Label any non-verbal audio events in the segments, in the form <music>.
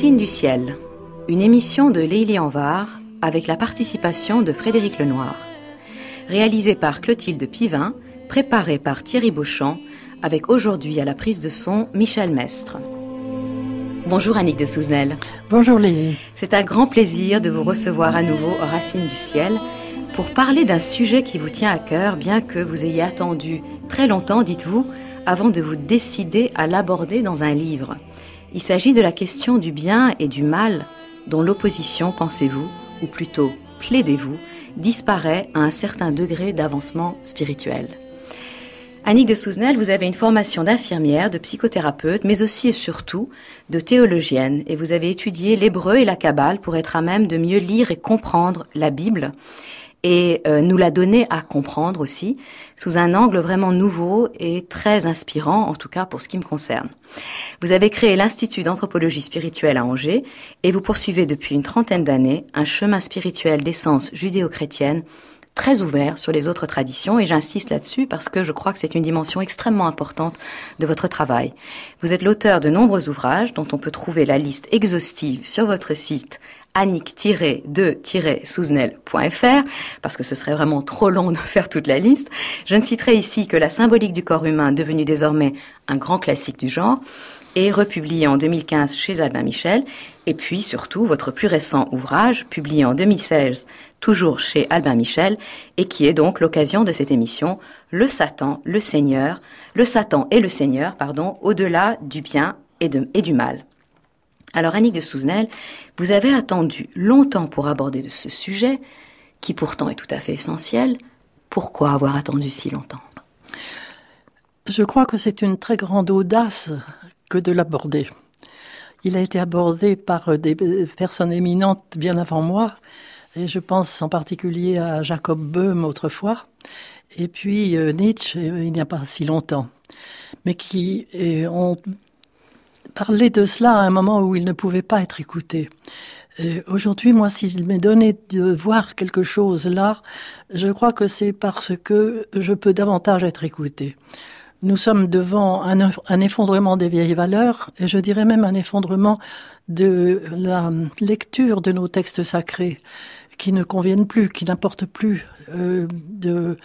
Racine du ciel, une émission de Lélie Anvar avec la participation de Frédéric Lenoir. Réalisée par Clotilde Pivin, préparée par Thierry Beauchamp, avec aujourd'hui à la prise de son Michel Mestre. Bonjour Annick de Souzenel. Bonjour Lélie. C'est un grand plaisir de vous recevoir à nouveau au Racines du Ciel pour parler d'un sujet qui vous tient à cœur, bien que vous ayez attendu très longtemps, dites-vous, avant de vous décider à l'aborder dans un livre. Il s'agit de la question du bien et du mal dont l'opposition, pensez-vous, ou plutôt plaidez-vous, disparaît à un certain degré d'avancement spirituel. Annick de Souzenel, vous avez une formation d'infirmière, de psychothérapeute, mais aussi et surtout de théologienne, et vous avez étudié l'hébreu et la cabale pour être à même de mieux lire et comprendre la Bible et euh, nous l'a donné à comprendre aussi sous un angle vraiment nouveau et très inspirant, en tout cas pour ce qui me concerne. Vous avez créé l'Institut d'anthropologie spirituelle à Angers et vous poursuivez depuis une trentaine d'années un chemin spirituel d'essence judéo-chrétienne très ouvert sur les autres traditions et j'insiste là-dessus parce que je crois que c'est une dimension extrêmement importante de votre travail. Vous êtes l'auteur de nombreux ouvrages dont on peut trouver la liste exhaustive sur votre site annick de souzenelfr parce que ce serait vraiment trop long de faire toute la liste. Je ne citerai ici que la symbolique du corps humain, devenue désormais un grand classique du genre, et republié en 2015 chez Albin Michel, et puis surtout votre plus récent ouvrage, publié en 2016 toujours chez Albin Michel, et qui est donc l'occasion de cette émission, Le Satan, le Seigneur, le Satan et le Seigneur, pardon, au-delà du bien et du mal. Alors Annick de Souzenel, vous avez attendu longtemps pour aborder ce sujet, qui pourtant est tout à fait essentiel. Pourquoi avoir attendu si longtemps Je crois que c'est une très grande audace que de l'aborder. Il a été abordé par des personnes éminentes bien avant moi, et je pense en particulier à Jacob Böhm autrefois, et puis euh, Nietzsche il n'y a pas si longtemps, mais qui euh, ont Parler de cela à un moment où il ne pouvait pas être écouté. Euh, aujourd'hui, moi, s'il m'est donné de voir quelque chose là, je crois que c'est parce que je peux davantage être écouté. Nous sommes devant un, effondrement des vieilles valeurs, et je dirais même un effondrement de la lecture de nos textes sacrés, qui ne conviennent plus, qui n'apportent plus euh, de,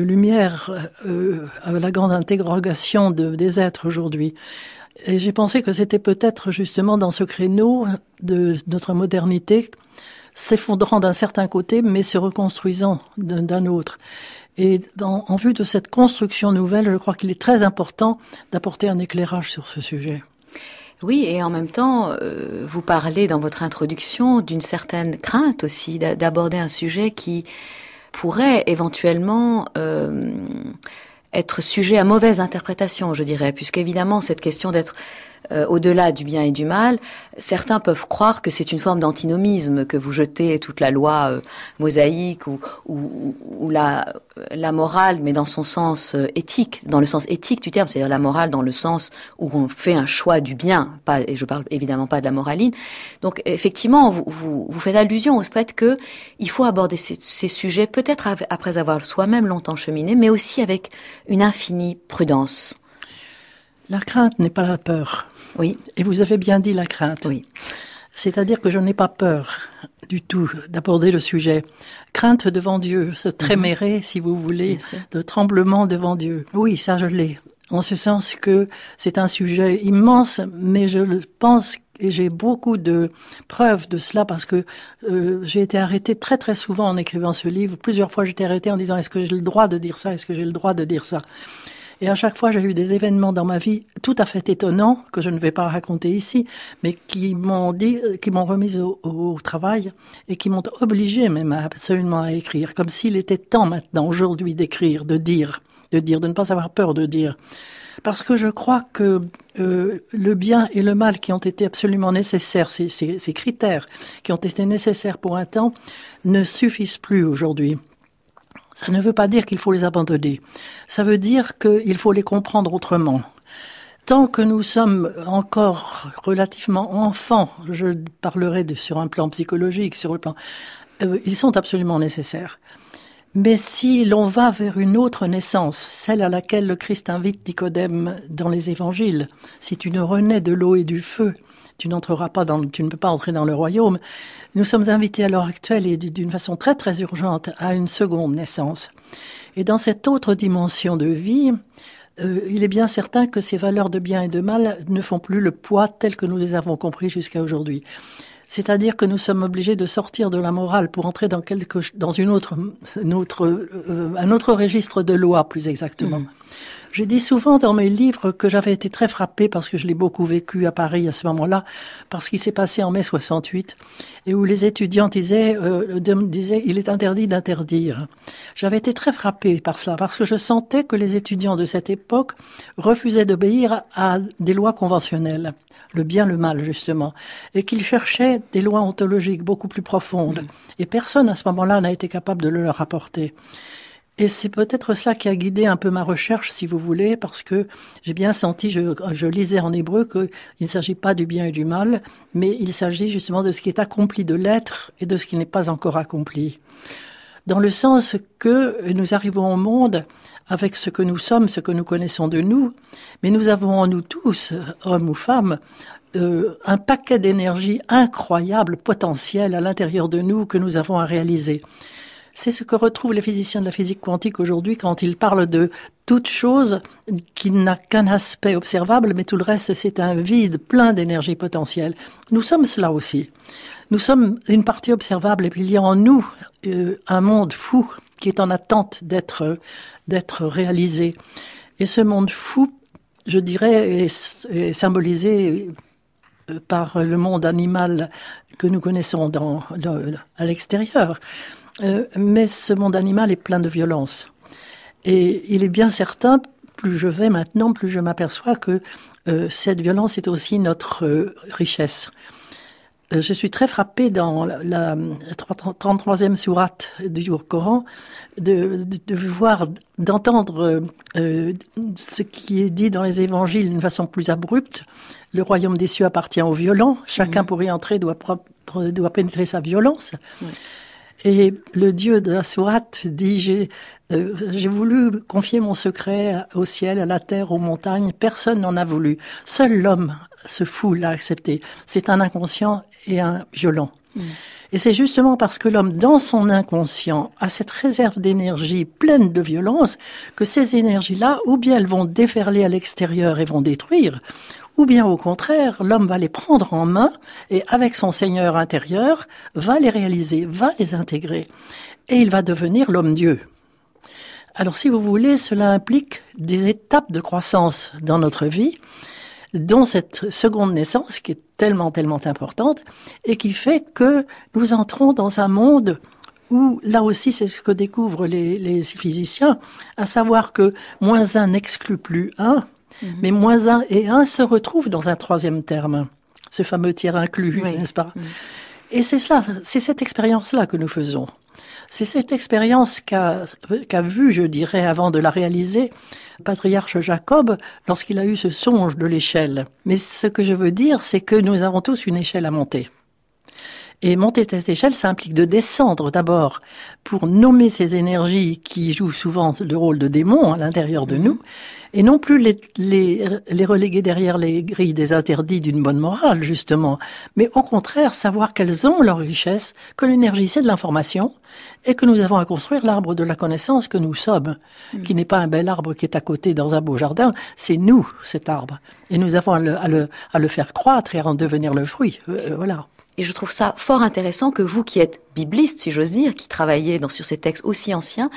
lumière euh, à la grande interrogation des êtres aujourd'hui. Et j'ai pensé que c'était peut-être justement dans ce créneau de notre modernité, s'effondrant d'un certain côté, mais se reconstruisant d'un autre. Et en vue de cette construction nouvelle, je crois qu'il est très important d'apporter un éclairage sur ce sujet. Oui, et en même temps, euh, vous parlez dans votre introduction d'une certaine crainte aussi d'aborder un sujet qui pourrait éventuellement euh, être sujet à mauvaise interprétation, je dirais, puisqu'évidemment, cette question d'être euh, au-delà du bien et du mal, certains peuvent croire que c'est une forme d'antinomisme, que vous jetez toute la loi euh, mosaïque ou, la, morale, mais dans son sens euh, éthique, dans le sens éthique du terme, c'est-à-dire la morale dans le sens où on fait un choix du bien, et je parle évidemment pas de la moraline. Donc effectivement, vous, faites allusion au fait qu'il faut aborder ces, ces sujets peut-être après avoir soi-même longtemps cheminé, mais aussi avec une infinie prudence. La crainte n'est pas la peur. Oui. Et vous avez bien dit la crainte. Oui. C'est-à-dire que je n'ai pas peur du tout d'aborder le sujet. Crainte devant Dieu, se trémérer, mhm. si vous voulez, de tremblement devant Dieu. Oui, ça je l'ai. En ce sens que c'est un sujet immense, mais je pense et j'ai beaucoup de preuves de cela parce que euh, j'ai été arrêtée très très souvent en écrivant ce livre. Plusieurs fois j'étais arrêtée en disant est-ce que j'ai le droit de dire ça Est-ce que j'ai le droit de dire ça et à chaque fois, j'ai eu des événements dans ma vie tout à fait étonnants, que je ne vais pas raconter ici, mais qui m'ont dit, qui m'ont remise au, travail et qui m'ont obligé même absolument à écrire, comme s'il était temps maintenant, aujourd'hui, d'écrire, de dire, de dire, de ne pas avoir peur de dire. Parce que je crois que euh, le bien et le mal qui ont été absolument nécessaires, ces critères qui ont été nécessaires pour un temps, ne suffisent plus aujourd'hui. Ça ne veut pas dire qu'il faut les abandonner. Ça veut dire qu'il faut les comprendre autrement. Tant que nous sommes encore relativement enfants, je parlerai sur un plan psychologique, sur le plan, euh, ils sont absolument nécessaires. Mais si l'on va vers une autre naissance, celle à laquelle le Christ invite Nicodème dans les évangiles, si tu ne renais de l'eau et du feu, tu n'entreras pas dans, tu ne peux pas entrer dans le royaume. Nous sommes invités à l'heure actuelle et d'une façon très très urgente à une seconde naissance. Et dans cette autre dimension de vie, euh, il est bien certain que ces valeurs de bien et de mal ne font plus le poids tel que nous les avons compris jusqu'à aujourd'hui. C'est-à-dire que nous sommes obligés de sortir de la morale pour entrer dans, quelque, dans une autre, euh, un autre registre de loi, plus exactement. Mmh. J'ai dit souvent dans mes livres que j'avais été très frappée parce que je l'ai beaucoup vécu à Paris à ce moment-là, parce qu'il s'est passé en mai 68 et où les étudiants euh, disaient, il est interdit d'interdire. J'avais été très frappée par cela parce que je sentais que les étudiants de cette époque refusaient d'obéir à des lois conventionnelles le bien, le mal, justement, et qu'ils cherchaient des lois ontologiques beaucoup plus profondes. Mm. Et personne à ce moment-là n'a été capable de le leur apporter. Et c'est peut-être ça qui a guidé un peu ma recherche, si vous voulez, parce que j'ai bien senti, je, lisais en hébreu, qu'il ne s'agit pas du bien et du mal, mais il s'agit justement de ce qui est accompli de l'être et de ce qui n'est pas encore accompli. Dans le sens que nous arrivons au monde avec ce que nous sommes, ce que nous connaissons de nous, mais nous avons en nous tous, hommes ou femmes, euh, un paquet d'énergie incroyable, potentiel à l'intérieur de nous que nous avons à réaliser. C'est ce que retrouvent les physiciens de la physique quantique aujourd'hui quand ils parlent de toute chose qui n'a qu'un aspect observable, mais tout le reste, c'est un vide plein d'énergie potentielle. Nous sommes cela aussi. Nous sommes une partie observable et puis il y a en nous euh, un monde fou qui est en attente d'être d'être réalisé. Et ce monde fou, je dirais, est, symbolisé euh, par le monde animal que nous connaissons à l'extérieur. Euh, mais ce monde animal est plein de violence. Et il est bien certain, plus je vais maintenant, plus je m'aperçois que euh, cette violence est aussi notre euh, richesse. Je suis très frappée dans la, 33e sourate du Coran de, voir, d'entendre ce qui est dit dans les évangiles d'une façon plus abrupte. Le royaume des cieux appartient aux violents. Chacun mmh. pour y entrer doit, pénétrer sa violence. Et le Dieu de la sourate dit, euh, j'ai voulu confier mon secret au ciel, à la terre, aux montagnes. Personne n'en a voulu. Seul l'homme, ce fou, l'a accepté. C'est un inconscient et un violent. Mm. Et c'est justement parce que l'homme, dans son inconscient, a cette réserve d'énergie pleine de violence, que ces énergies-là, ou bien elles vont déferler à l'extérieur et vont détruire, ou bien au contraire, l'homme va les prendre en main et avec son Seigneur intérieur, va les réaliser, va les intégrer, et il va devenir l'homme-dieu. Alors si vous voulez, cela implique des étapes de croissance dans notre vie, dont cette seconde naissance qui est tellement, tellement importante, et qui fait que nous entrons dans un monde où là aussi c'est ce que découvrent les, les physiciens, à savoir que moins un n'exclut plus un, Mhm. mais moins un et un se retrouvent dans un troisième terme, ce fameux tiers inclus, n'est-ce pas mhm. Et c'est cela, c'est cette expérience-là que nous faisons. C'est cette expérience qu'a vue, je dirais, avant de la réaliser, patriarche Jacob lorsqu'il a eu ce songe de l'échelle. Mais ce que je veux dire, c'est que nous avons tous une échelle à monter. Et monter cette échelle, ça implique de descendre d'abord pour nommer ces énergies qui jouent souvent le rôle de démons à l'intérieur de mhm. nous, et non plus les, reléguer derrière les grilles des interdits d'une bonne morale, justement, mais au contraire savoir qu'elles ont leur richesse, que l'énergie c'est de l'information, et que nous avons à construire l'arbre de la connaissance que nous sommes, mhm. qui n'est pas un bel arbre qui est à côté dans un beau jardin, c'est nous, cet arbre. Et nous avons à le, faire croître et à en devenir le fruit. Euh, euh, voilà. Et je trouve ça fort intéressant que vous qui êtes bibliste, si j'ose dire, qui travaillez dans, sur ces textes aussi anciens,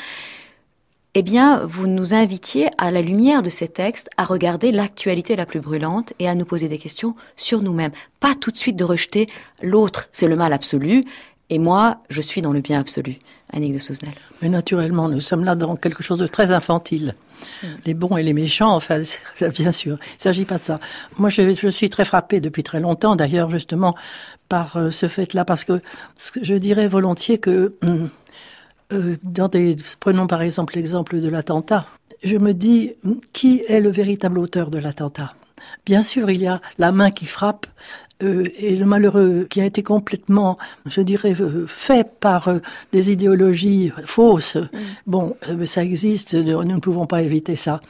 eh bien, vous nous invitiez à la lumière de ces textes à regarder l'actualité la plus brûlante et à nous poser des questions sur nous-mêmes. Pas tout de suite de rejeter l'autre, c'est le mal absolu, et moi, je suis dans le bien absolu. Annick de Souzenel. Mais naturellement, nous sommes là dans quelque chose de très infantile les bons et les méchants, enfin, <laughs> bien sûr, il ne s'agit pas de ça. Moi, je, suis très frappée depuis très longtemps, d'ailleurs, justement, par euh, ce fait-là, parce que je dirais volontiers que, <clears throat> euh, dans des, prenons par exemple l'exemple de l'attentat, je me dis, qui est le véritable auteur de l'attentat Bien sûr, il y a la main qui frappe, euh, et le malheureux qui a été complètement, je dirais, euh, fait par euh, des idéologies fausses, mm. bon, ça existe, nous ne pouvons pas éviter ça.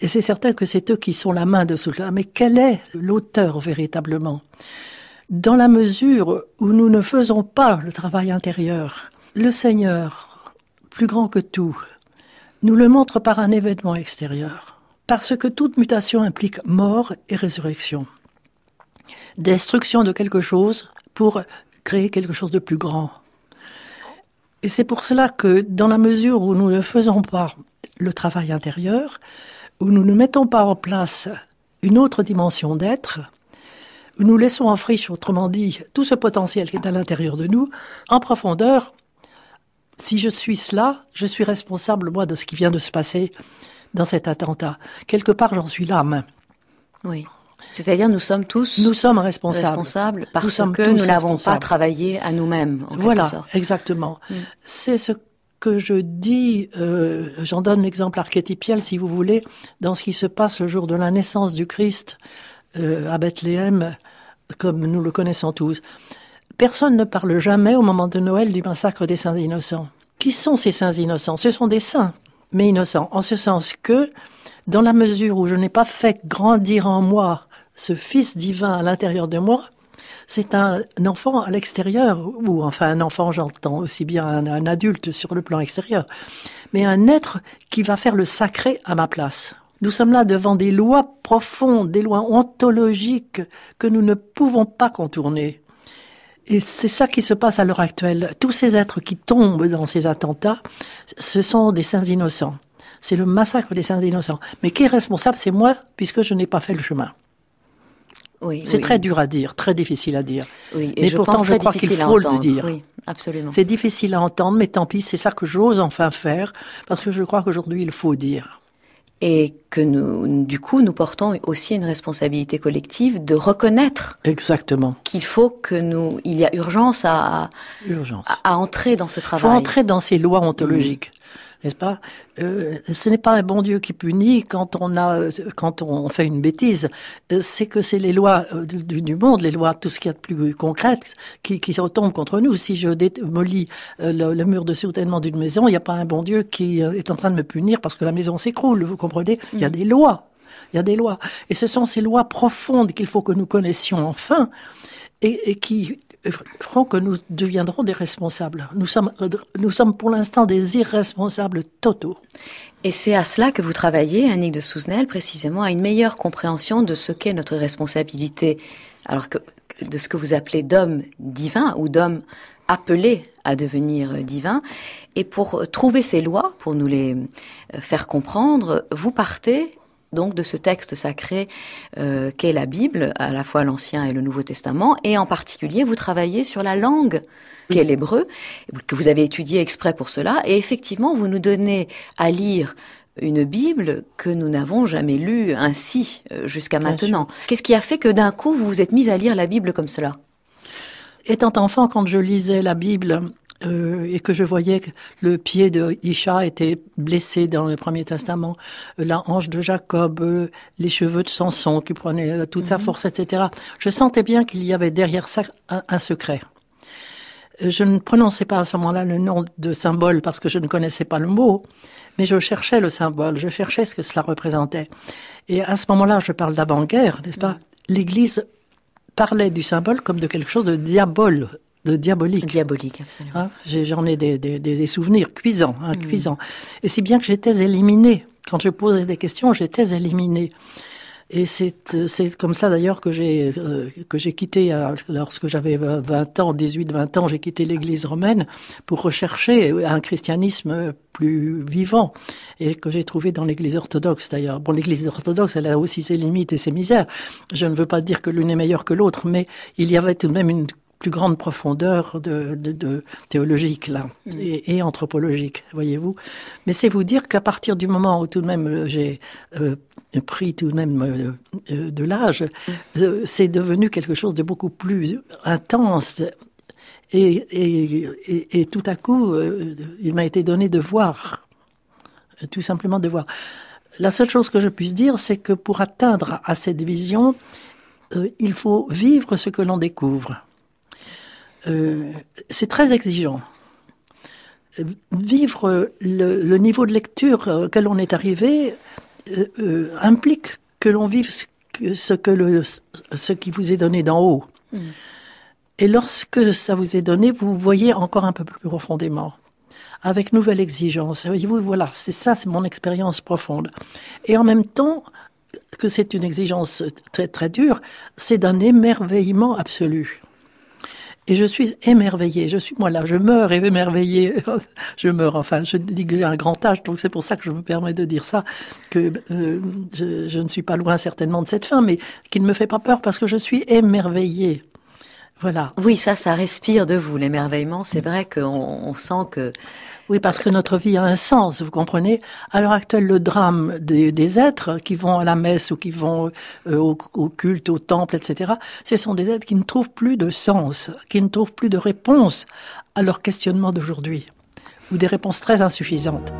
Et c'est certain que c'est eux qui sont la main de cela. Mais quel est l'auteur véritablement Dans la mesure où nous ne faisons pas le travail intérieur, le Seigneur, plus grand que tout, nous le montre par un événement extérieur. Parce que toute mutation implique mort et résurrection destruction de quelque chose pour créer quelque chose de plus grand. Et c'est pour cela que dans la mesure où nous ne faisons pas le travail intérieur, où nous ne mettons pas en place une autre dimension d'être, où nous laissons en friche, autrement dit, tout ce potentiel qui est à l'intérieur de nous, en profondeur, si je suis cela, je suis responsable, moi, de ce qui vient de se passer dans cet attentat. Quelque part, j'en suis l'âme. Oui. C'est-à-dire nous sommes tous nous sommes responsables, parce que nous n'avons pas travaillé à nous-mêmes. Voilà, exactement. Mm. C'est ce que je dis, euh, j'en donne l'exemple archétypiel, si vous voulez, dans ce qui se passe le jour de la naissance du Christ euh, à Bethléem, comme nous le connaissons tous. Personne ne parle jamais au moment de Noël du massacre des saints innocents. Qui sont ces saints innocents Ce sont des saints, mais innocents, en ce sens que, dans la mesure où je n'ai pas fait grandir en moi ce Fils divin à l'intérieur de moi, c'est un enfant à l'extérieur, ou enfin un enfant, j'entends aussi bien un, adulte sur le plan extérieur, mais un être qui va faire le sacré à ma place. Nous sommes là devant des lois profondes, des lois ontologiques que nous ne pouvons pas contourner. Et c'est ça qui se passe à l'heure actuelle. Tous ces êtres qui tombent dans ces attentats, ce sont des saints innocents. C'est le massacre des saints innocents. Mais qui est responsable C'est moi, puisque je n'ai pas fait le chemin c'est très dur à dire, très difficile à dire. et mais pourtant, pense je crois qu'il faut le dire. absolument. C'est difficile à entendre, mais tant pis, c'est ça que j'ose enfin faire, parce que je crois qu'aujourd'hui, il faut dire. Et que nous, du coup, nous portons aussi une responsabilité collective de reconnaître exactement qu'il faut que nous, il y a urgence à, urgence. à, entrer dans ce travail. Il faut entrer dans ces lois ontologiques n'est-ce pas euh, Ce n'est pas un bon Dieu qui punit quand on a, quand on fait une bêtise. Euh, c'est que c'est les lois euh, du, monde, les lois, tout ce qu'il y a de plus concrète qui, qui retombent contre nous. Si je démolis le, mur de soutènement d'une maison, il n'y a pas un bon Dieu qui est en train de me punir parce que la maison s'écroule. Vous comprenez Il y a mm. des lois. Il y a des lois. Et ce sont ces lois profondes qu'il faut que nous connaissions enfin et qui euh, Franck, nous deviendrons des responsables. Nous sommes, euh, nous sommes pour l'instant des irresponsables totaux. Et c'est à cela que vous travaillez, Annick de Souzenel, précisément, à une meilleure compréhension de ce qu'est notre responsabilité. Alors que de ce que vous appelez d'homme divin ou d'homme appelé à devenir divin. Et pour trouver ces lois, pour nous les euh, faire comprendre, vous partez donc de ce texte sacré euh, qu'est la Bible, à la fois l'Ancien et le Nouveau Testament, et en particulier vous travaillez sur la langue qu'est l'hébreu, que vous avez étudié exprès pour cela, et effectivement vous nous donnez à lire une Bible que nous n'avons jamais lue ainsi euh, jusqu'à maintenant. Qu'est-ce qui a fait que d'un coup vous vous êtes mise à lire la Bible comme cela Étant enfant, quand je lisais la Bible, euh, et que je voyais que le pied de Isha était blessé dans le Premier Testament, euh, la hanche de Jacob, euh, les cheveux de Samson qui prenaient toute sa mhm. force, etc. Je sentais bien qu'il y avait derrière ça un, secret. Je ne prononçais pas à ce moment-là le nom de symbole parce que je ne connaissais pas le mot, mais je cherchais le symbole, je cherchais ce que cela représentait. Et à ce moment-là, je parle d'avant-guerre, n'est-ce pas L'Église parlait du symbole comme de quelque chose de diabolique de diabolique. Diabolique, absolument. Ah, j'en ai des, des, souvenirs cuisants, hein, mm. cuisants. Et si bien que j'étais éliminée. Quand je posais des questions, j'étais éliminée. Et c'est euh, comme ça d'ailleurs que j'ai euh, que j'ai quitté euh, lorsque j'avais 20 ans, 18 20 ans, j'ai quitté l'église romaine pour rechercher un christianisme plus vivant et que j'ai trouvé dans l'église orthodoxe d'ailleurs. Bon l'église orthodoxe, elle a aussi ses limites et ses misères. Je ne veux pas dire que l'une est meilleure que l'autre, mais il y avait tout de même une plus grande profondeur de, théologique là mm. et, anthropologique, voyez-vous. Mais c'est vous dire qu'à partir du moment où tout de même euh, j'ai euh, pris tout de même euh, de l'âge, mm. c'est devenu quelque chose de beaucoup plus intense. Et, et tout à coup, il m'a été donné de voir, tout simplement de voir. La seule chose que je puisse dire, c'est que pour atteindre à cette vision, il faut vivre ce que l'on découvre. Euh, c'est très exigeant. Vivre le, niveau de lecture euh, auquel on est arrivé euh, implique que l'on vive ce que, ce, le, ce qui vous est donné d'en haut. Mm. Et lorsque ça vous est donné, vous voyez encore un peu plus profondément, avec nouvelle exigence. Voyez-vous, voilà, c'est ça, c'est mon expérience profonde. Et en même temps, que c'est une exigence très très dure, c'est d'un émerveillement absolu. Et je suis émerveillée. Je suis moi là, je meurs et émerveillée. <laughs> je meurs. Enfin, je dis que j'ai un grand âge, donc c'est pour ça que je me permets de dire ça. Que euh, je, ne suis pas loin certainement de cette fin, mais qui ne me fait pas peur parce que je suis émerveillée. Voilà. Oui, ça, ça respire de vous l'émerveillement. C'est vrai qu'on sent que oui, parce que notre vie a un sens, vous comprenez. À l'heure actuelle, le drame des, êtres qui vont à la messe ou qui vont euh, au, culte, au temple, etc., ce sont des êtres qui ne trouvent plus de sens, qui ne trouvent plus de réponse à leurs questionnements d'aujourd'hui, ou des réponses très insuffisantes.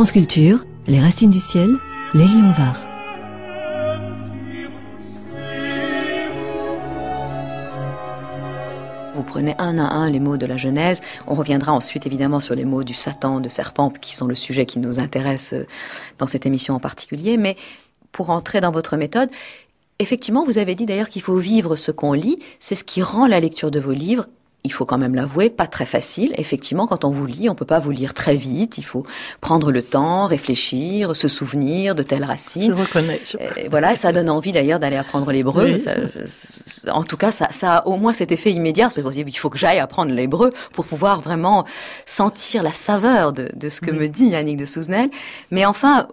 France Les Racines du Ciel, les Var. Vous prenez un à un les mots de la Genèse. On reviendra ensuite évidemment sur les mots du Satan, de serpent, qui sont le sujet qui nous intéresse euh, dans cette émission en particulier. Mais pour entrer dans votre méthode, Effectivement, vous avez dit d'ailleurs qu'il faut vivre ce qu'on lit, c'est ce qui rend la lecture de vos livres il faut quand même l'avouer, pas très facile. Effectivement, quand on vous lit, on peut pas vous lire très vite. Il faut prendre le temps, réfléchir, se souvenir de telles racines. Je reconnais. Euh, voilà, ça donne envie d'ailleurs d'aller apprendre l'hébreu. En tout cas, ça, ça a au moins cet effet immédiat. il faut que j'aille apprendre l'hébreu pour pouvoir vraiment sentir la saveur de, ce que me dit Yannick de Souzenel. Mais enfin,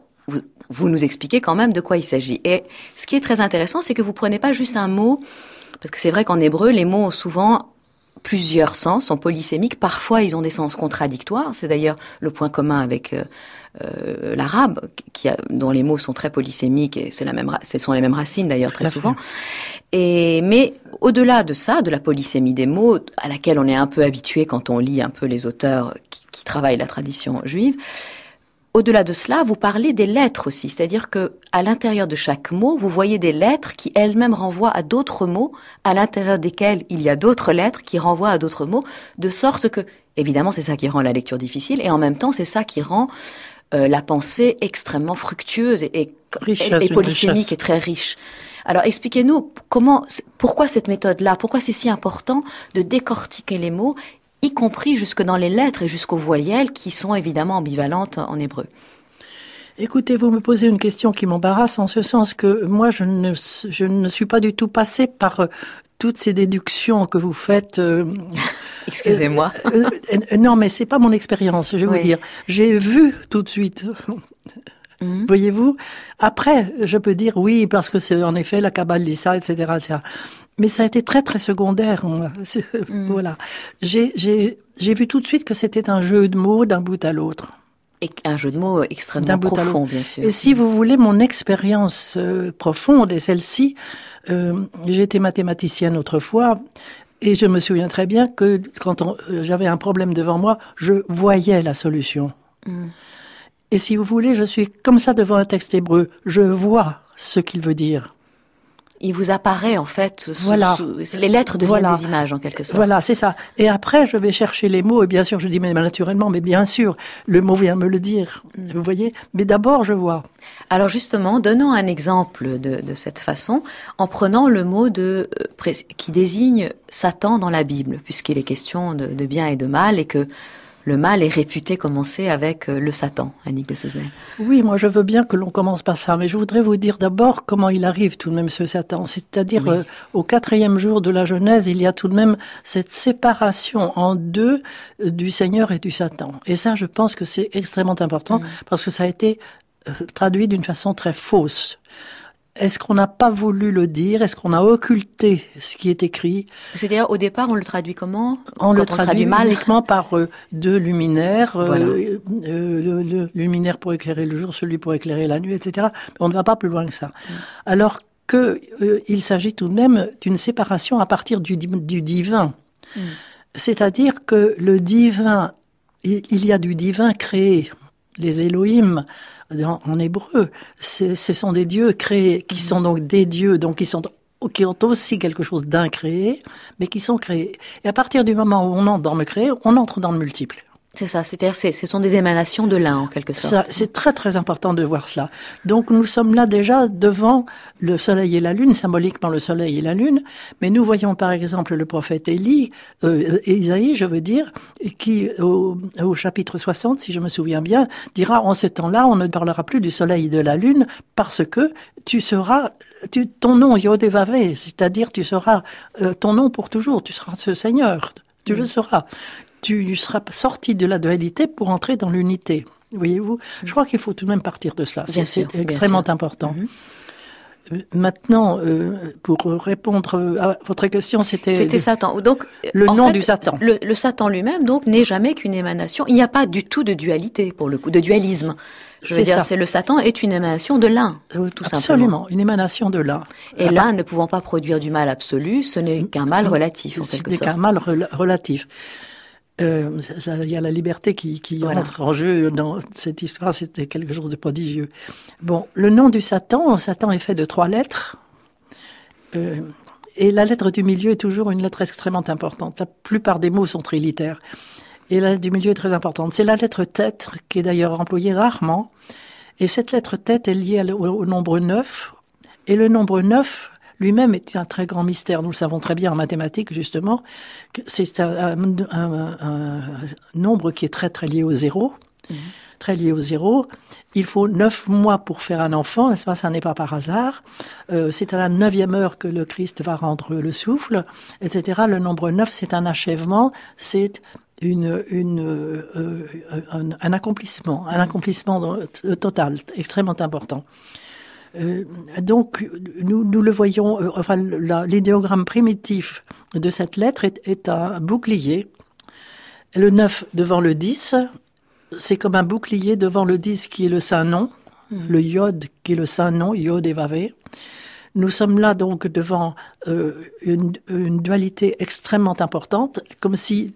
vous, nous expliquez quand même de quoi il s'agit. Et ce qui est très intéressant, c'est que vous prenez pas juste un mot, parce que c'est vrai qu'en hébreu, les mots ont souvent plusieurs sens, sont polysémiques, parfois ils ont des sens contradictoires, c'est d'ailleurs le point commun avec euh, euh, l'arabe, qui a, dont les mots sont très polysémiques, et c'est la même, ce sont les mêmes racines d'ailleurs très souvent. Et, mais au-delà de ça, de la polysémie des mots, à laquelle on est un peu habitué quand on lit un peu les auteurs qui, qui travaillent la tradition juive, au-delà de cela, vous parlez des lettres aussi, c'est-à-dire que à l'intérieur de chaque mot, vous voyez des lettres qui elles-mêmes renvoient à d'autres mots, à l'intérieur desquels il y a d'autres lettres qui renvoient à d'autres mots, de sorte que, évidemment, c'est ça qui rend la lecture difficile, et en même temps, c'est ça qui rend euh, la pensée extrêmement fructueuse et, et, et polysémique et très riche. Alors expliquez-nous comment, pourquoi cette méthode-là, pourquoi c'est si important de décortiquer les mots y compris jusque dans les lettres et jusqu'aux voyelles qui sont évidemment ambivalentes en hébreu. Écoutez, vous me posez une question qui m'embarrasse en ce sens que moi, je ne, je ne suis pas du tout passée par euh, toutes ces déductions que vous faites. Euh, <laughs> Excusez-moi. Euh, non, mais c'est pas mon expérience, je vais vous dire. J'ai vu tout de suite. Hum. <laughs> Voyez-vous Après, je peux dire oui, parce que c'est en effet la cabale dit ça, etc. etc mais ça a été très très secondaire. Hein. Mm. voilà. J'ai vu tout de suite que c'était un jeu de mots d'un bout à l'autre. Et un jeu de mots extrêmement profond, bien sûr. Et si vous voulez, mon expérience euh, profonde est celle-ci. Euh, j'étais mathématicienne autrefois. Et je me souviens très bien que quand euh, j'avais un problème devant moi, je voyais la solution. Mm. Et si vous voulez, je suis comme ça devant un texte hébreu. Je vois ce qu'il veut dire il vous apparaît en fait voilà. les lettres deviennent des images en quelque sorte. Voilà, c'est ça. Et après, je vais chercher les mots et bien sûr, je dis mais naturellement, mais bien sûr, le mot vient me le dire. Mm. Vous voyez Mais d'abord, je vois. Alors justement, donnons un exemple de, cette façon en prenant le mot de euh, qui désigne Satan dans la Bible, puisqu'il est question de bien et de mal et que le mal est réputé commencer avec euh, le Satan, Annick de Oui, moi je veux bien que l'on commence par ça, mais je voudrais vous dire d'abord comment il arrive tout de même ce Satan. C'est-à-dire euh, au quatrième jour de la Genèse, il y a tout de même cette séparation en deux euh, du Seigneur et du Satan. Et ça, je pense que c'est extrêmement important parce que ça a été traduit d'une façon très fausse est-ce qu'on n'a pas voulu le dire Est-ce qu'on a occulté ce qui est écrit C'est-à-dire, au départ, on le traduit comment On le traduit, par euh, deux luminaires, euh, euh, le, luminaire pour éclairer le jour, celui pour éclairer la nuit, etc. On ne va pas plus loin que ça. Mm. Alors Alors qu'il s'agit tout de même d'une séparation à partir du, divin. Mm. C'est-à-dire que le divin, il y a du divin créé les Elohim en, hébreu, ce sont des dieux créés, qui sont donc des dieux, donc qui sont qui ont aussi quelque chose d'incréé, mais qui sont créés. Et à partir du moment où on entre dans le créé, on entre dans le multiple. C'est ça, c'est-à-dire ce sont des émanations de l'un en quelque sorte. C'est très très important de voir cela. Donc nous sommes là déjà devant le soleil et la lune, symboliquement le soleil et la lune, mais nous voyons par exemple le prophète Élie, euh, euh Isaïe je veux dire, qui au, chapitre 60, si je me souviens bien, dira en ce temps-là on ne parlera plus du soleil et de la lune parce que tu seras, tu, ton nom Vavé, c'est-à-dire tu seras euh, ton nom pour toujours, tu seras ce Seigneur. Tu le mm. seras tu seras sorti de la dualité pour entrer dans l'unité. Voyez-vous Je crois qu'il faut tout de même partir de cela. C'est extrêmement important. Mhm. Euh, maintenant, euh, pour répondre à votre question, c'était c'était Satan. Donc le nom du Satan. Le, Satan lui-même, donc, n'est jamais qu'une émanation. Il n'y a pas du tout de dualité pour le coup, de dualisme. Je veux dire, c'est le Satan est une émanation de l'un, tout absolument, simplement. Absolument, une émanation de l'un. Et ah bah. l'un ne pouvant pas produire du mal absolu, ce n'est mm. qu'un mal mm. relatif, en quelque C'est qu'un mal relatif. Euh, il y a la liberté qui, qui entre en jeu dans cette histoire, c'était quelque chose de prodigieux. Bon, le nom du Satan, Satan est fait de trois lettres. Euh, et la lettre du milieu est toujours une lettre extrêmement importante. La plupart des mots sont trilitaires. Et la lettre du milieu est très importante. C'est la lettre tête, qui est d'ailleurs employée rarement. Et cette lettre tête est liée au, au nombre 9. Et le nombre 9 lui-même est un très grand mystère. Nous le savons très bien en mathématiques, justement. C'est un, nombre qui est très, très lié au zéro. Mhm. Très lié au zéro. Il faut neuf mois pour faire un enfant, n'est-ce pas Ça n'est pas par hasard. Euh, c'est à la neuvième heure que le Christ va rendre le souffle, etc. Le nombre neuf, c'est un achèvement, c'est une, euh, un, accomplissement, un accomplissement euh, total, extrêmement important. Euh, donc, nous, nous, le voyons, euh, enfin, l'idéogramme primitif de cette lettre est, un bouclier. Le 9 devant le 10, c'est comme un bouclier devant le 10 qui est le saint nom, mm. le Yod qui est le saint nom, iode evavé. Nous sommes là donc devant euh, une, une, dualité extrêmement importante, comme si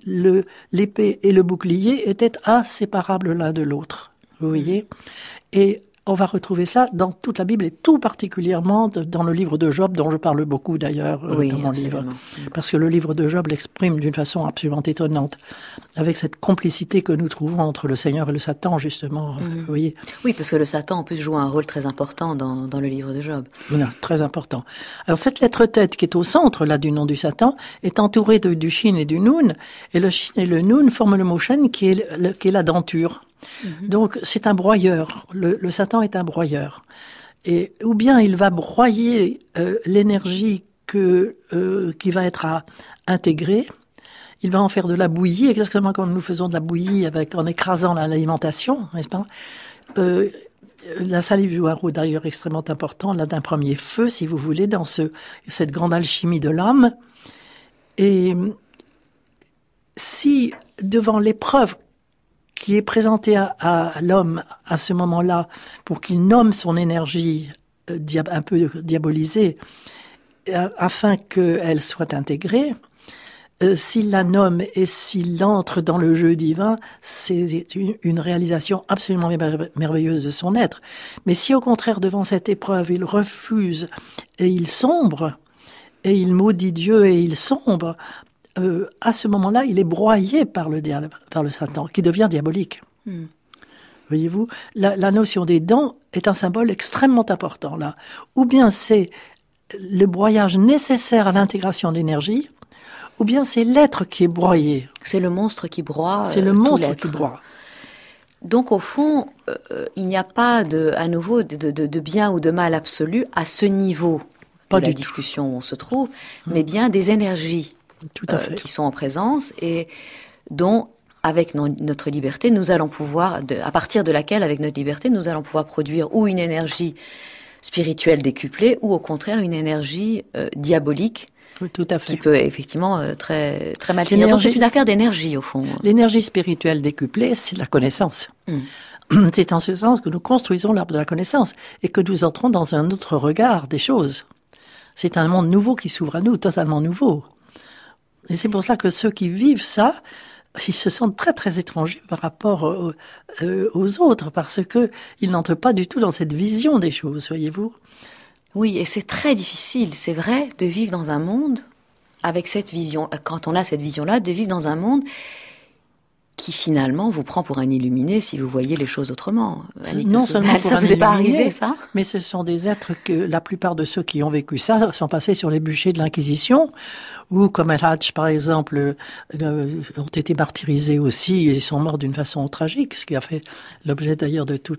l'épée et le bouclier étaient inséparables l'un de l'autre. Vous mm. voyez Et on va retrouver ça dans toute la Bible et tout particulièrement dans le livre de Job, dont je parle beaucoup d'ailleurs euh, dans mon livre. Parce que le livre de Job l'exprime d'une façon absolument étonnante, avec cette complicité que nous trouvons entre le Seigneur et le Satan, justement. Euh, mm. Oui, parce que le Satan, en plus, joue un rôle très important dans, le livre de Job. très important. Alors, cette lettre tête qui est au centre, là, du nom du Satan, est entourée de, du Shin et du Nun, et le Shin et le Nun forment le mot Shen qui est, qui est la denture. Mhm. Donc c'est un broyeur. Le, Satan est un broyeur. Et, ou bien il va broyer euh, l'énergie que euh, qui va être à intégrer. Il va en faire de la bouillie, exactement comme nous faisons de la bouillie en écrasant l'alimentation, n'est-ce pas euh, la salive joue un rôle d'ailleurs extrêmement important, là d'un premier feu, si vous voulez, dans cette grande alchimie de l'âme. Et si devant l'épreuve qui est présenté à, l'homme à ce moment-là pour qu'il nomme son énergie euh, un peu diabolisée euh, afin qu'elle soit intégrée, euh, s'il la nomme et s'il entre dans le jeu divin, c'est une, une, réalisation absolument merveilleuse de son être. Mais si au contraire devant cette épreuve il refuse et il sombre, et il maudit Dieu et il sombre, euh, à ce moment-là, il est broyé par le, par le Satan, qui devient diabolique. Hmm. Voyez-vous, la, notion des dents est un symbole extrêmement important là. Ou bien c'est le broyage nécessaire à l'intégration de l'énergie, ou bien c'est l'être qui est broyé. C'est le monstre qui broie. Euh, c'est le monstre qui broie. Donc au fond, euh, il n'y a pas de, à nouveau de, bien ou de mal absolu à ce niveau pas de discussion où on se trouve, hmm. mais bien des énergies euh, qui sont en présence et dont avec notre liberté, nous allons pouvoir, à partir de laquelle, avec notre liberté, nous allons pouvoir produire ou une énergie spirituelle décuplée, ou au contraire une énergie euh, diabolique. Tout à fait. Qui peut effectivement euh, très très mal finir. Donc c'est une affaire d'énergie au fond. L'énergie spirituelle décuplée, c'est la connaissance. Hmm. <clears throat> C'est en ce sens que nous construisons l'arbre de la connaissance et que nous entrons dans un autre regard des choses. C'est un monde nouveau qui s'ouvre à nous, totalement nouveau. Et c'est pour cela que ceux qui vivent ça, ils se sentent très très étrangers par rapport euh, euh, aux, autres parce que ils n'entrent pas du tout dans cette vision des choses, voyez-vous. Oui, et c'est très difficile, c'est vrai, de vivre dans un monde avec cette vision. Quand on a cette vision-là, de vivre dans un monde qui finalement vous prend pour un illuminé si vous voyez les choses autrement. non ça ne vous est pas arrivé ça, mais ce sont des êtres que la plupart de ceux qui ont vécu ça sont passés sur les bûchers de l'Inquisition, ou comme El Hadj par exemple euh, euh, ont été martyrisés aussi, et ils sont morts d'une façon tragique, ce qui a fait l'objet d'ailleurs de tout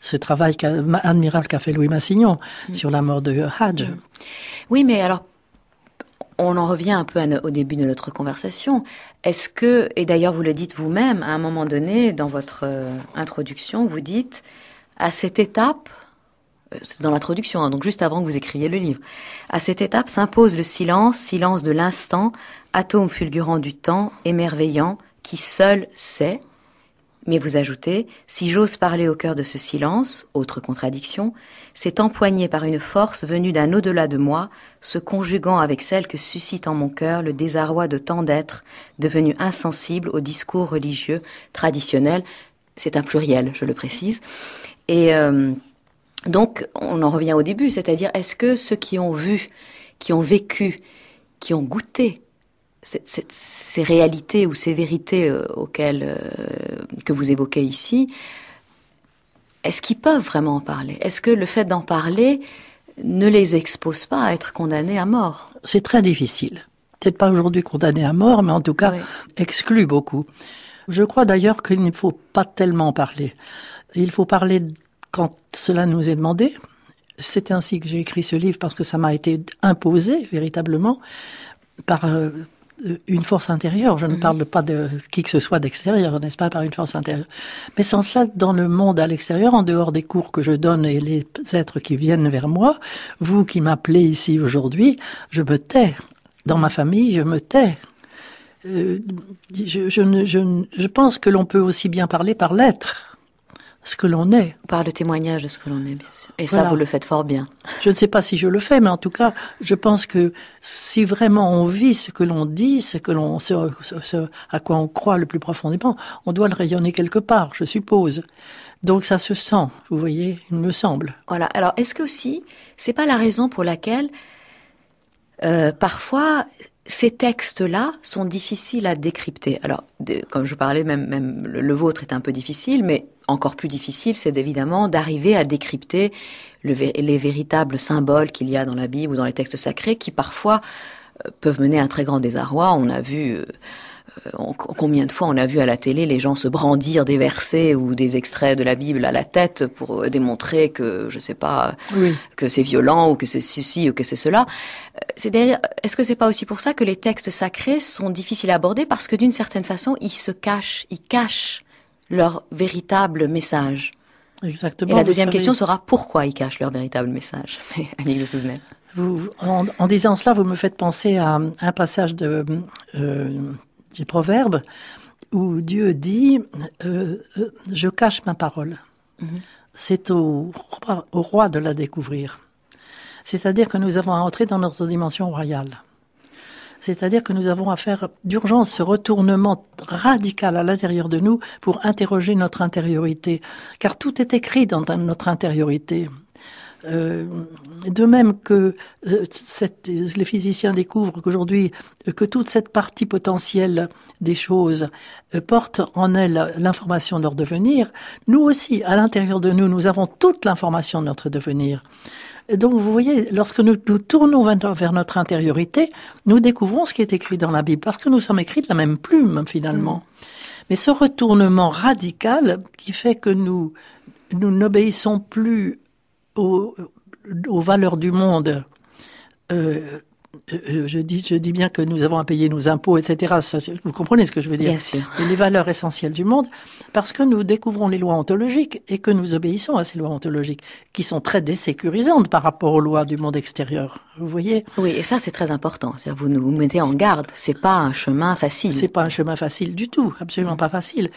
ce travail admirable qu'a fait Louis Massignon mm. sur la mort de Hadj. Mm. Oui, mais alors on en revient un peu au début de notre conversation. Est-ce que, et d'ailleurs vous le dites vous-même, à un moment donné, dans votre euh, introduction, vous dites, à cette étape, euh, c'est dans l'introduction, hein, donc juste avant que vous écriviez le livre, à cette étape s'impose le silence, silence de l'instant, atome fulgurant du temps, émerveillant, qui seul sait, mais vous ajoutez, si j'ose parler au cœur de ce silence, autre contradiction, c'est empoigné par une force venue d'un au-delà de moi, se conjuguant avec celle que suscite en mon cœur le désarroi de tant d'êtres devenus insensibles aux discours religieux traditionnels. C'est un pluriel, je le précise. Et euh, donc, on en revient au début, c'est-à-dire est-ce que ceux qui ont vu, qui ont vécu, qui ont goûté ces réalités ou ces vérités euh, auxquelles euh, que vous évoquez ici, est-ce qu'ils peuvent vraiment en parler Est-ce que le fait d'en parler ne les expose pas à être condamnés à mort C'est très difficile. Peut-être pas aujourd'hui condamnés à mort, mais en tout cas exclut beaucoup. Je crois d'ailleurs qu'il ne faut pas tellement en parler. Il faut parler quand cela nous est demandé. C'est ainsi que j'ai écrit ce livre parce que ça m'a été imposé véritablement par euh, euh, une force intérieure. Je ne mhm. parle pas de qui que ce soit d'extérieur, n'est-ce pas, par une force intérieure. Mais sans cela, dans le monde à l'extérieur, en dehors des cours que je donne et les êtres qui viennent vers moi, vous qui m'appelez ici aujourd'hui, je me tais. Dans ma famille, je me tais. Euh, je, je pense que l'on peut aussi bien parler par l'être ce que l'on est. Par le témoignage de ce que l'on est, bien sûr. Et ça, vous le faites fort bien. Je ne sais pas si je le fais, mais en tout cas, je pense que si vraiment on vit ce que l'on dit, ce que l'on, se à quoi on croit le plus profondément, on doit le rayonner quelque part, je suppose. Donc ça se sent, vous voyez, il me semble. Voilà. Alors, est-ce que aussi, c'est pas la raison pour laquelle euh, parfois ces textes-là sont difficiles à décrypter. Alors, comme je parlais, même, même le vôtre est un peu difficile, mais encore plus difficile, c'est évidemment d'arriver à décrypter les véritables symboles qu'il y a dans la Bible ou dans les textes sacrés qui parfois euh, peuvent mener à un très grand désarroi. On a vu euh, euh, combien de fois on a vu à la télé les gens se brandir des versets ou des extraits de la Bible à la tête pour démontrer que je sais pas que c'est violent ou que c'est ceci ou que c'est cela. C'est est-ce que c'est pas aussi pour ça que les textes sacrés sont difficiles à aborder parce que d'une certaine façon ils se cachent, ils cachent leur véritable message Exactement. Et la deuxième question sera pourquoi ils cachent leur véritable message <laughs> de en, disant cela, vous me faites penser à un passage de, euh, du proverbe où Dieu dit euh, euh, Je cache ma parole. Mhm. C'est au, au, roi de la découvrir. C'est-à-dire que nous avons à entrer dans notre dimension royale. C'est-à-dire que nous avons à faire d'urgence ce retournement radical à l'intérieur de nous pour interroger notre intériorité. Car tout est écrit dans notre intériorité. Euh, de même que euh, les physiciens découvrent qu'aujourd'hui euh, que toute cette partie potentielle des choses porte en elle l'information de leur devenir, nous aussi, à l'intérieur de nous, nous avons toute l'information de notre devenir. Donc vous voyez, lorsque nous nous tournons vers notre intériorité, nous découvrons ce qui est écrit dans la Bible, parce que nous sommes écrits de la même plume finalement. Mm. Mais ce retournement radical qui fait que nous nous n'obéissons plus aux, valeurs du monde, euh, je, dis, je dis bien que nous avons à payer nos impôts, etc. vous comprenez ce que je veux dire Bien sûr. les valeurs essentielles du monde, parce que nous découvrons les lois ontologiques et que nous obéissons à ces lois ontologiques, qui sont très désécurisantes par rapport aux lois du monde extérieur. Vous voyez Oui, et ça c'est très important. Vous nous mettez en garde. C'est pas un chemin facile. C'est pas un chemin facile du tout, absolument pas facile.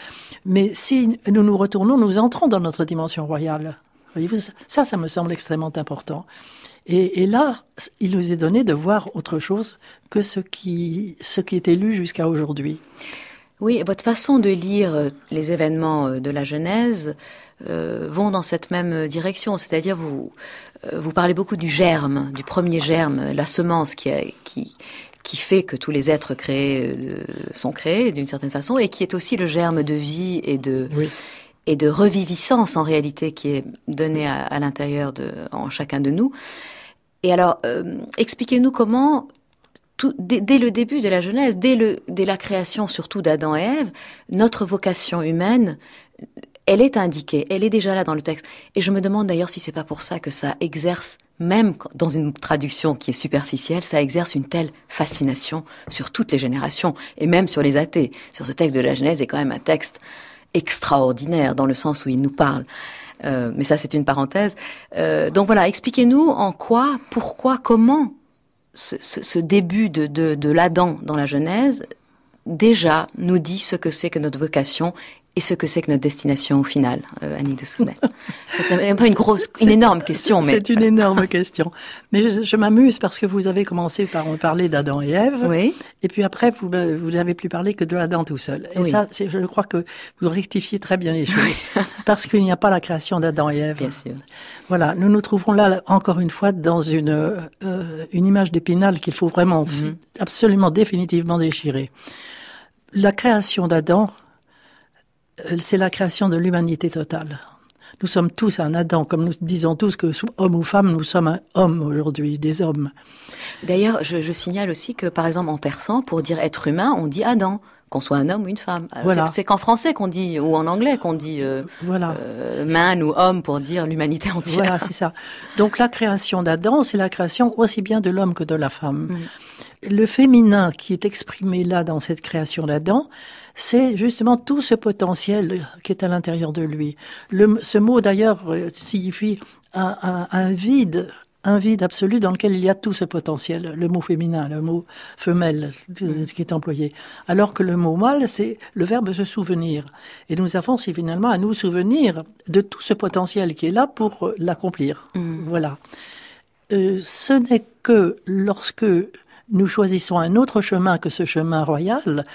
Mais si nous nous retournons, nous entrons dans notre dimension royale. ça, ça me semble extrêmement important. Et, là, il nous est donné de voir autre chose que ce qui, ce qui était lu jusqu'à aujourd'hui. Oui, votre façon de lire euh, les événements euh, de la Genèse euh, vont dans cette même direction, c'est-à-dire vous parlez beaucoup du germe, du premier germe, la semence qui, fait que tous les êtres créés sont créés d'une certaine façon et qui est aussi le germe de vie et de et de reviviscence en réalité qui est donné à, l'intérieur de en chacun de nous. Et alors, euh, expliquez-nous comment, dès, le début de la Genèse, dès, la création surtout d'Adam et Ève, notre vocation humaine, elle est indiquée, elle est déjà là dans le texte. Et je me demande d'ailleurs si c'est pas pour ça que ça exerce, même dans une traduction qui est superficielle, ça exerce une telle fascination sur toutes les générations, et même sur les athées. Sur ce texte de la Genèse est quand même un texte extraordinaire dans le sens où il nous parle. Euh, mais ça, c'est une parenthèse. Euh, donc voilà, expliquez-nous en quoi, pourquoi, comment ce, début de, de, de l'Adam dans la Genèse déjà nous dit ce que c'est que notre vocation et ce que c'est que notre destination finale, euh, Annie de Sousnet <laughs> C'est un, une grosse, une énorme question. Mais... C'est une énorme question. Mais je, m'amuse parce que vous avez commencé par parler d'Adam et Ève. Oui. Et puis après, vous, bah, vous n'avez plus parlé que de l'Adam tout seul. Et ça, je crois que vous rectifiez très bien les choses. <laughs> parce qu'il n'y a pas la création d'Adam et Ève. Bien sûr. Voilà. Nous nous trouvons là, encore une fois, dans une, euh, une image d'épinal qu'il faut vraiment, mhm. absolument définitivement déchirer. La création d'Adam, euh, c'est la création de l'humanité totale. Nous sommes tous un Adam, comme nous disons tous que, homme ou femme, nous sommes un homme aujourd'hui, des hommes. D'ailleurs, je, signale aussi que, par exemple, en persan, pour dire être humain, on dit Adam, qu'on soit un homme ou une femme. C'est qu'en français qu'on dit, ou en anglais qu'on dit euh, euh, man ou homme pour dire l'humanité entière. Voilà, c'est ça. Donc la création d'Adam, c'est la création aussi bien de l'homme que de la femme. Mm. Le féminin qui est exprimé là dans cette création d'Adam, c'est justement tout ce potentiel qui est à l'intérieur de lui. ce mot d'ailleurs euh, signifie un, vide un vide absolu dans lequel il y a tout ce potentiel, le mot féminin, le mot femelle euh, mm. qui est employé. Alors que le mot mâle, c'est le verbe se souvenir. Et nous avons finalement à nous souvenir de tout ce potentiel qui est là pour euh, l'accomplir. Mm. Voilà. ce n'est que lorsque nous choisissons un autre chemin que ce chemin royal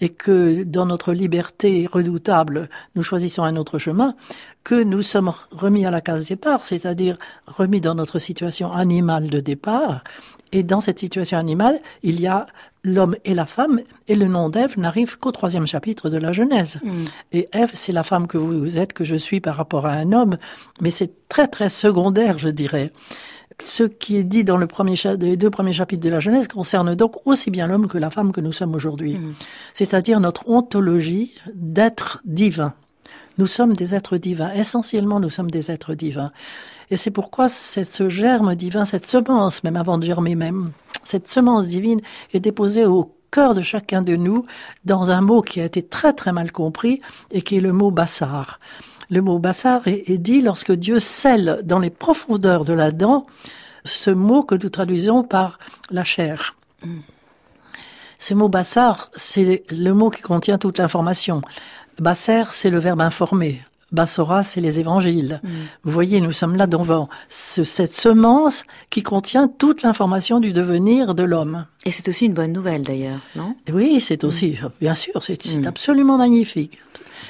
et que dans notre liberté redoutable, nous choisissons un autre chemin, que nous sommes remis à la case départ, c'est-à-dire remis dans notre situation animale de départ. Et dans cette situation animale, il y a l'homme et la femme, et le nom d'Ève n'arrive qu'au troisième chapitre de la Genèse. Mm. Et Ève, c'est la femme que vous êtes, que je suis par rapport à un homme, mais c'est très très secondaire, je dirais ce qui est dit dans les deux premiers chapitres de la Genèse concerne donc aussi bien l'homme que la femme que nous sommes aujourd'hui, mm. c'est-à-dire notre ontologie d'être divin. Nous sommes des êtres divins, essentiellement nous sommes des êtres divins. Et c'est pourquoi ce germe divin, cette semence, même avant de germer même, cette semence divine est déposée au cœur de chacun de nous dans un mot qui a été très très mal compris et qui est le mot bassard le mot bassard est, dit lorsque Dieu scelle dans les profondeurs de la dent ce mot que nous traduisons par la chair. Ce mot bassard, c'est le mot qui contient toute l'information. Basser, c'est le verbe informer. Bassora, c'est les évangiles. Mm. Vous voyez, nous sommes là devant cette semence qui contient toute l'information du devenir de l'homme. Et c'est aussi une bonne nouvelle d'ailleurs, non Oui, c'est mm. aussi, bien sûr, c'est mm. absolument magnifique.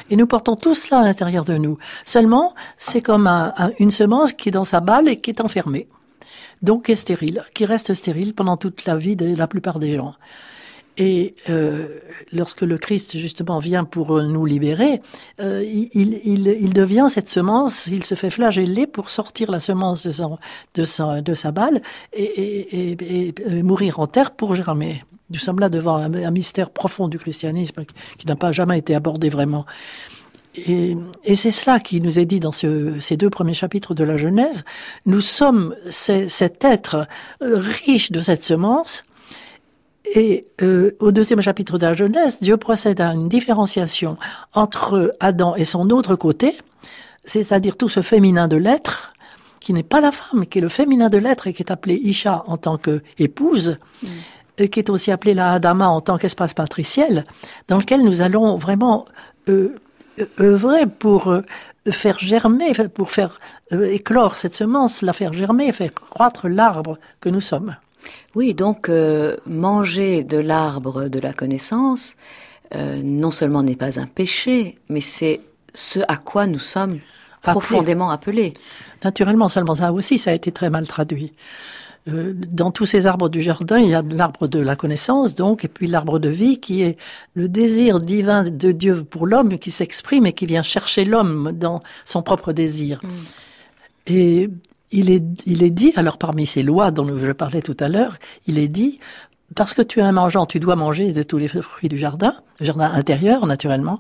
Et nous portons tout cela à l'intérieur de nous. Seulement, c'est comme une semence qui est dans sa balle et qui est enfermée. Donc, qui est stérile, qui reste stérile pendant toute la vie de la plupart des gens. Et euh, lorsque le Christ justement vient pour euh, nous libérer, euh, il, devient cette semence, il se fait flageller pour sortir la semence de, sa balle et, mourir en terre pour germer. Nous sommes là devant un, mystère profond du christianisme qui n'a pas jamais été abordé vraiment. Et, c'est cela qui nous est dit dans ces deux premiers chapitres de la Genèse. Nous sommes cet être riche de cette semence et euh, au deuxième chapitre de la Genèse, Dieu procède à une différenciation entre Adam et son autre côté, c'est-à-dire tout ce féminin de l'être, qui n'est pas la femme, qui est le féminin de l'être et qui est appelé Isha en tant qu'épouse, épouse, euh, et qui est aussi appelé la Adama en tant qu'espace patriciel, dans lequel nous allons vraiment euh, œuvrer pour faire germer, pour faire éclore cette semence, la faire germer, faire croître l'arbre que nous sommes. Oui, donc euh, manger de l'arbre de la connaissance, euh, non seulement n'est pas un péché, mais c'est ce à quoi nous sommes profondément appelés. Naturellement, seulement ça aussi, ça a été très mal traduit. Euh, dans tous ces arbres du jardin, il y a l'arbre de la connaissance, donc, et puis l'arbre de vie, qui est le désir divin de Dieu pour l'homme, qui s'exprime et qui vient chercher l'homme dans son propre désir. Mm. Et il est, dit, alors parmi ces lois dont je parlais tout à l'heure, il est dit, parce que tu es un mangeant, tu dois manger de tous les fruits du jardin, jardin intérieur naturellement,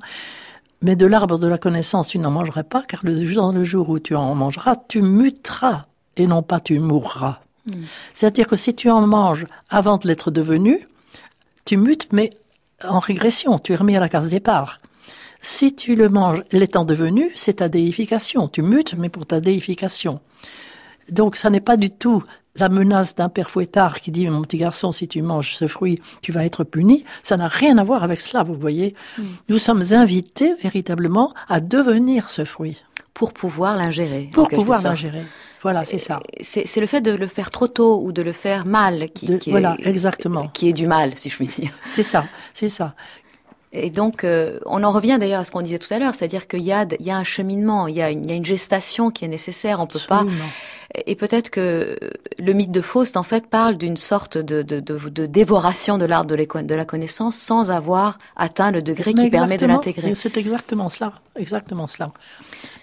mais de l'arbre de la connaissance tu n'en mangeras pas, car le, dans le jour où tu en mangeras, tu muteras et non pas tu mourras. Hmm. C'est-à-dire que si tu en manges avant de l'être devenu, tu mutes, mais en régression, tu es remis à la case départ. Si tu le manges l'étant devenu, c'est ta déification. Tu mutes, mais pour ta déification. Donc ça n'est pas du tout la menace d'un père fouettard qui dit mon petit garçon si tu manges ce fruit tu vas être puni ça n'a rien à voir avec cela vous voyez hmm. nous sommes invités véritablement à devenir ce fruit pour pouvoir l'ingérer pour pouvoir l'ingérer voilà c'est ça c'est le fait de le faire trop tôt ou de le faire mal qui, exactement qui est du mal si je puis dire c'est ça c'est ça et donc, euh, on en revient d'ailleurs à ce qu'on disait tout à l'heure, c'est-à-dire qu'il y a, y a un cheminement, il y a, une, il y a une gestation qui est nécessaire, on peut Absolument. pas et peut-être que le mythe de Faust en fait parle d'une sorte de, de, de, de dévoration de l'arbre de, la connaissance sans avoir atteint le degré qui permet de l'intégrer. C'est exactement cela, exactement cela.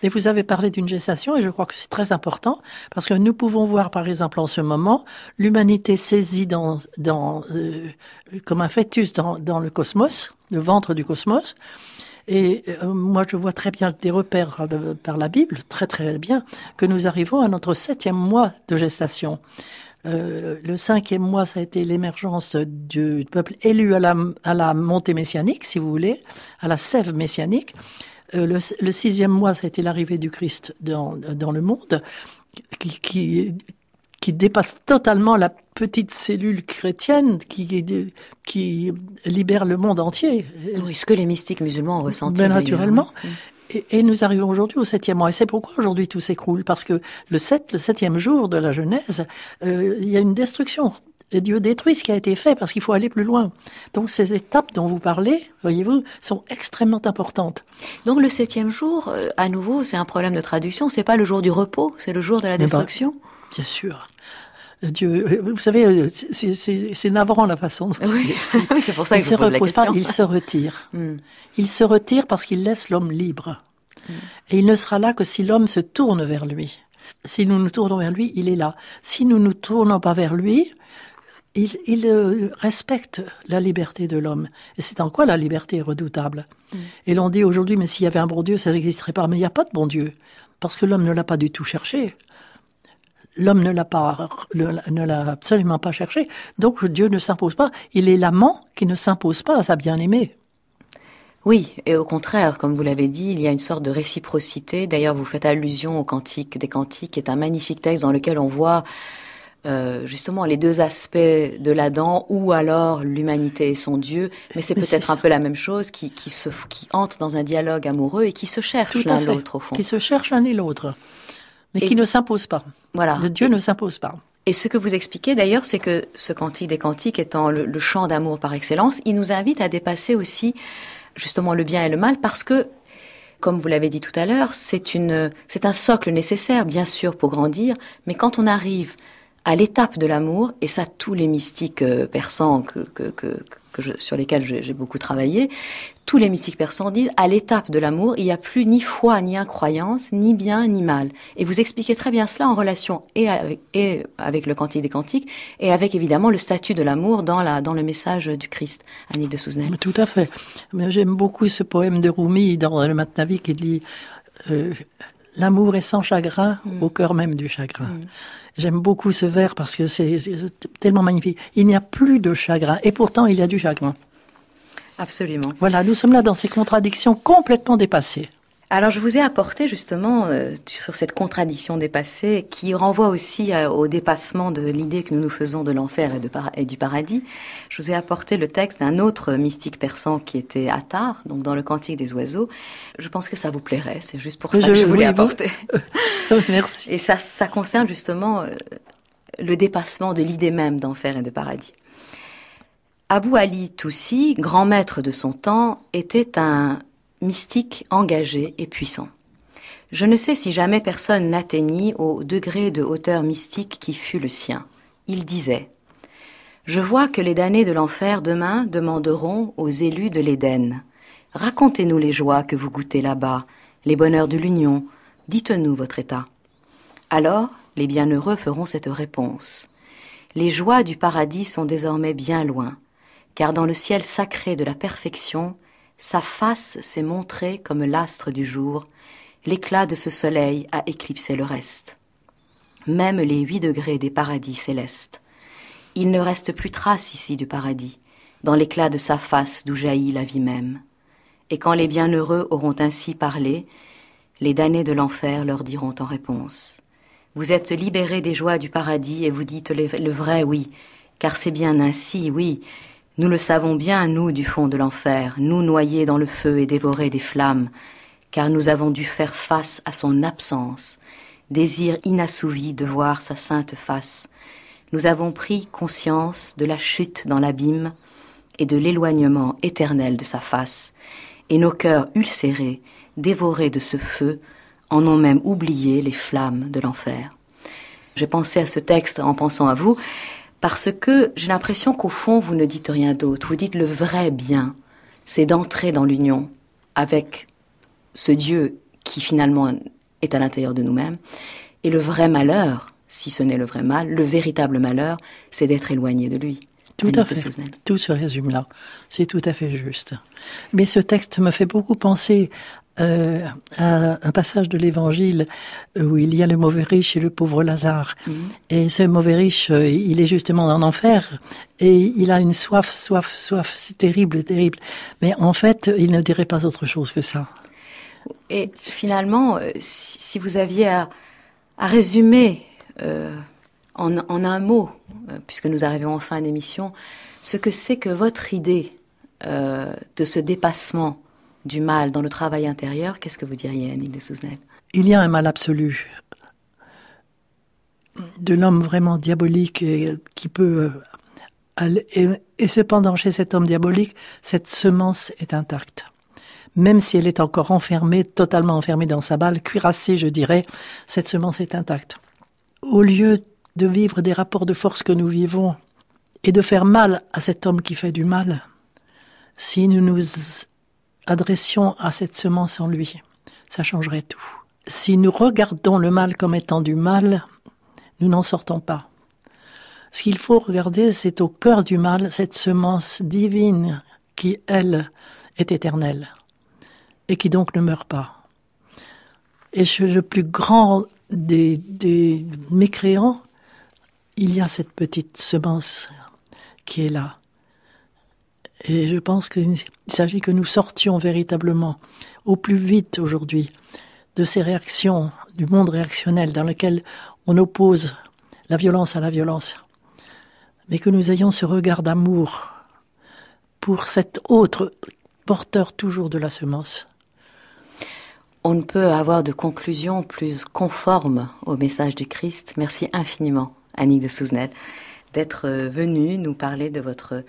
Mais vous avez parlé d'une gestation et je crois que c'est très important parce que nous pouvons voir par exemple en ce moment l'humanité saisie dans, dans euh, comme un fœtus dans, dans le cosmos le ventre du cosmos. Et euh, moi, je vois très bien des repères par la Bible, très très bien, que nous arrivons à notre septième mois de gestation. Euh, le cinquième mois, ça a été l'émergence du peuple élu à la, à la, montée messianique, si vous voulez, à la sève messianique. Euh, le, sixième mois, ça a été l'arrivée du Christ dans, dans le monde, qui, qui, qui dépasse totalement la petite cellule chrétienne qui, qui libère le monde entier. Oui, ce que les mystiques musulmans ont ben, ressenti. Bien naturellement. Hein. Et, nous arrivons aujourd'hui au septième mois. Et c'est pourquoi aujourd'hui tout s'écroule. Parce que le, sept, le septième jour de la Genèse, euh, il y a une destruction. Et Dieu détruit ce qui a été fait parce qu'il faut aller plus loin. Donc ces étapes dont vous parlez, voyez-vous, sont extrêmement importantes. Donc le septième jour, euh, à nouveau, c'est un problème de traduction. C'est pas le jour du repos, c'est le jour de la eh ben, destruction. Bien sûr. Euh, Dieu, euh, vous savez, euh, c'est navrant la façon. fait. <laughs> oui c'est pour ça se repose il se retire. <laughs> Hmm. Il se retire parce qu'il laisse l'homme libre. Hmm. Et il ne sera là que si l'homme se tourne vers lui. Si nous nous tournons vers lui, il est là. Si nous ne nous tournons pas vers lui, il, respecte la liberté de l'homme. Et c'est en quoi la liberté est redoutable. Hmm. Et l'on dit aujourd'hui, mais s'il y avait un bon Dieu, ça n'existerait pas. Mais il n'y a pas de bon Dieu, parce que l'homme ne l'a pas du tout cherché l'homme ne l'a absolument pas cherché. Donc Dieu ne s'impose pas. Il est l'amant qui ne s'impose pas à sa bien-aimée. Oui, et au contraire, comme vous l'avez dit, il y a une sorte de réciprocité. D'ailleurs, vous faites allusion au Cantique des Cantiques, qui est un magnifique texte dans lequel on voit euh, justement les deux aspects de l'Adam ou alors l'humanité et son Dieu, mais c'est peut-être un peu la même chose qui, qui entre dans un dialogue amoureux et qui se cherche l'un l'autre au fond. Qui se cherche l'un et l'autre. Mais qui ne s'impose pas. Voilà. Le Dieu ne s'impose pas. Et ce que vous expliquez d'ailleurs, c'est que ce cantique des cantiques étant le, chant d'amour par excellence, il nous invite à dépasser aussi justement le bien et le mal parce que comme vous l'avez dit tout à l'heure, c'est un socle nécessaire, bien sûr, pour grandir, mais quand on arrive à l'étape de l'amour, et ça tous les mystiques euh, persans que, sur lesquels j'ai beaucoup travaillé, tous les mystiques persans disent à l'étape de l'amour, il n'y a plus ni foi, ni incroyance, ni bien, ni mal. Et vous expliquez très bien cela en relation et avec, le Cantique des Cantiques et avec évidemment le statut de l'amour dans, le message du Christ, Annick de Souzenel. Tout à fait. J'aime beaucoup ce poème de Rumi dans le Matnavi qui dit euh, L'amour est sans chagrin mm. au cœur même du chagrin. Mm. J'aime beaucoup ce vers parce que c'est tellement magnifique. Il n'y a plus de chagrin et pourtant il y a du chagrin. Absolument. Voilà, nous sommes là dans ces contradictions complètement dépassées. Alors je vous ai apporté justement euh, sur cette contradiction dépassée qui renvoie aussi euh, au dépassement de l'idée que nous nous faisons de l'enfer et, du paradis. Je vous ai apporté le texte d'un autre mystique persan qui était Attar, donc dans le Cantique des oiseaux. Je pense que ça vous plairait, c'est juste pour ça que je voulais apporter. <laughs> Merci. Et ça, ça concerne justement euh, le dépassement de l'idée même d'enfer et de paradis. Abou Ali Toussi, grand maître de son temps, était un mystique, engagé et puissant. Je ne sais si jamais personne n'atteignit au degré de hauteur mystique qui fut le sien. Il disait Je vois que les damnés de l'enfer demain demanderont aux élus de l'Éden Racontez-nous les joies que vous goûtez là-bas, les bonheurs de l'union, dites-nous votre état. Alors, les bienheureux feront cette réponse. Les joies du paradis sont désormais bien loin, car dans le ciel sacré de la perfection, sa face s'est montrée comme l'astre du jour, l'éclat de ce soleil a éclipsé le reste. Même les huit degrés des paradis célestes. Il ne reste plus trace ici du paradis, dans l'éclat de sa face d'où jaillit la vie même. Et quand les bienheureux auront ainsi parlé, les damnés de l'enfer leur diront en réponse. Vous êtes libérés des joies du paradis et vous dites le vrai oui, car c'est bien ainsi, oui, nous le savons bien, nous, du fond de l'enfer, nous noyés dans le feu et dévorés des flammes, car nous avons dû faire face à son absence, désir inassouvi de voir sa sainte face. Nous avons pris conscience de la chute dans l'abîme et de l'éloignement éternel de sa face, et nos cœurs ulcérés, dévorés de ce feu, en ont même oublié les flammes de l'enfer. J'ai pensé à ce texte en pensant à vous, parce que j'ai l'impression qu'au fond, vous ne dites rien d'autre. Vous dites le vrai bien, c'est d'entrer dans l'union avec ce Dieu qui finalement est à l'intérieur de nous-mêmes. Et le vrai malheur, si ce n'est le vrai mal, le véritable malheur, c'est d'être éloigné de lui. Tout à fait. Tout se résume là. C'est tout à fait juste. Mais ce texte me fait beaucoup penser euh, un passage de l'Évangile où il y a le mauvais riche et le pauvre Lazare. Mm. Et ce mauvais riche, euh, il est justement en enfer et il a une soif, soif, soif. C'est terrible, terrible. Mais en fait, il ne dirait pas autre chose que ça. Et finalement, euh, si vous aviez à, résumer en, un mot, puisque nous arrivons enfin à l'émission, ce que c'est que votre idée de ce dépassement du mal dans le travail intérieur, qu'est-ce que vous diriez, Annick de Souzenel Il y a un mal absolu de l'homme vraiment diabolique qui peut euh, et, cependant chez cet homme diabolique, cette semence est intacte. Même si elle est encore enfermée, totalement enfermée dans sa balle, cuirassée, je dirais, cette semence est intacte. Au lieu de vivre des rapports de force que nous vivons et de faire mal à cet homme qui fait du mal, si nous nous adressions à cette semence en lui, ça changerait tout. Si nous regardons le mal comme étant du mal, nous n'en sortons pas. Ce qu'il faut regarder, c'est au cœur du mal cette semence divine qui, elle, est éternelle et qui donc ne meurt pas. Et chez le plus grand des, des mécréants, il y a cette petite semence qui est là. Et je pense qu'il s'agit que nous sortions véritablement au plus vite aujourd'hui de ces réactions, du monde réactionnel dans lequel on oppose la violence à la violence, mais que nous ayons ce regard d'amour pour cet autre porteur toujours de la semence. On ne peut avoir de conclusion plus conforme au message du Christ. Merci infiniment, Annick de Souzenel, d'être euh, venue nous parler de votre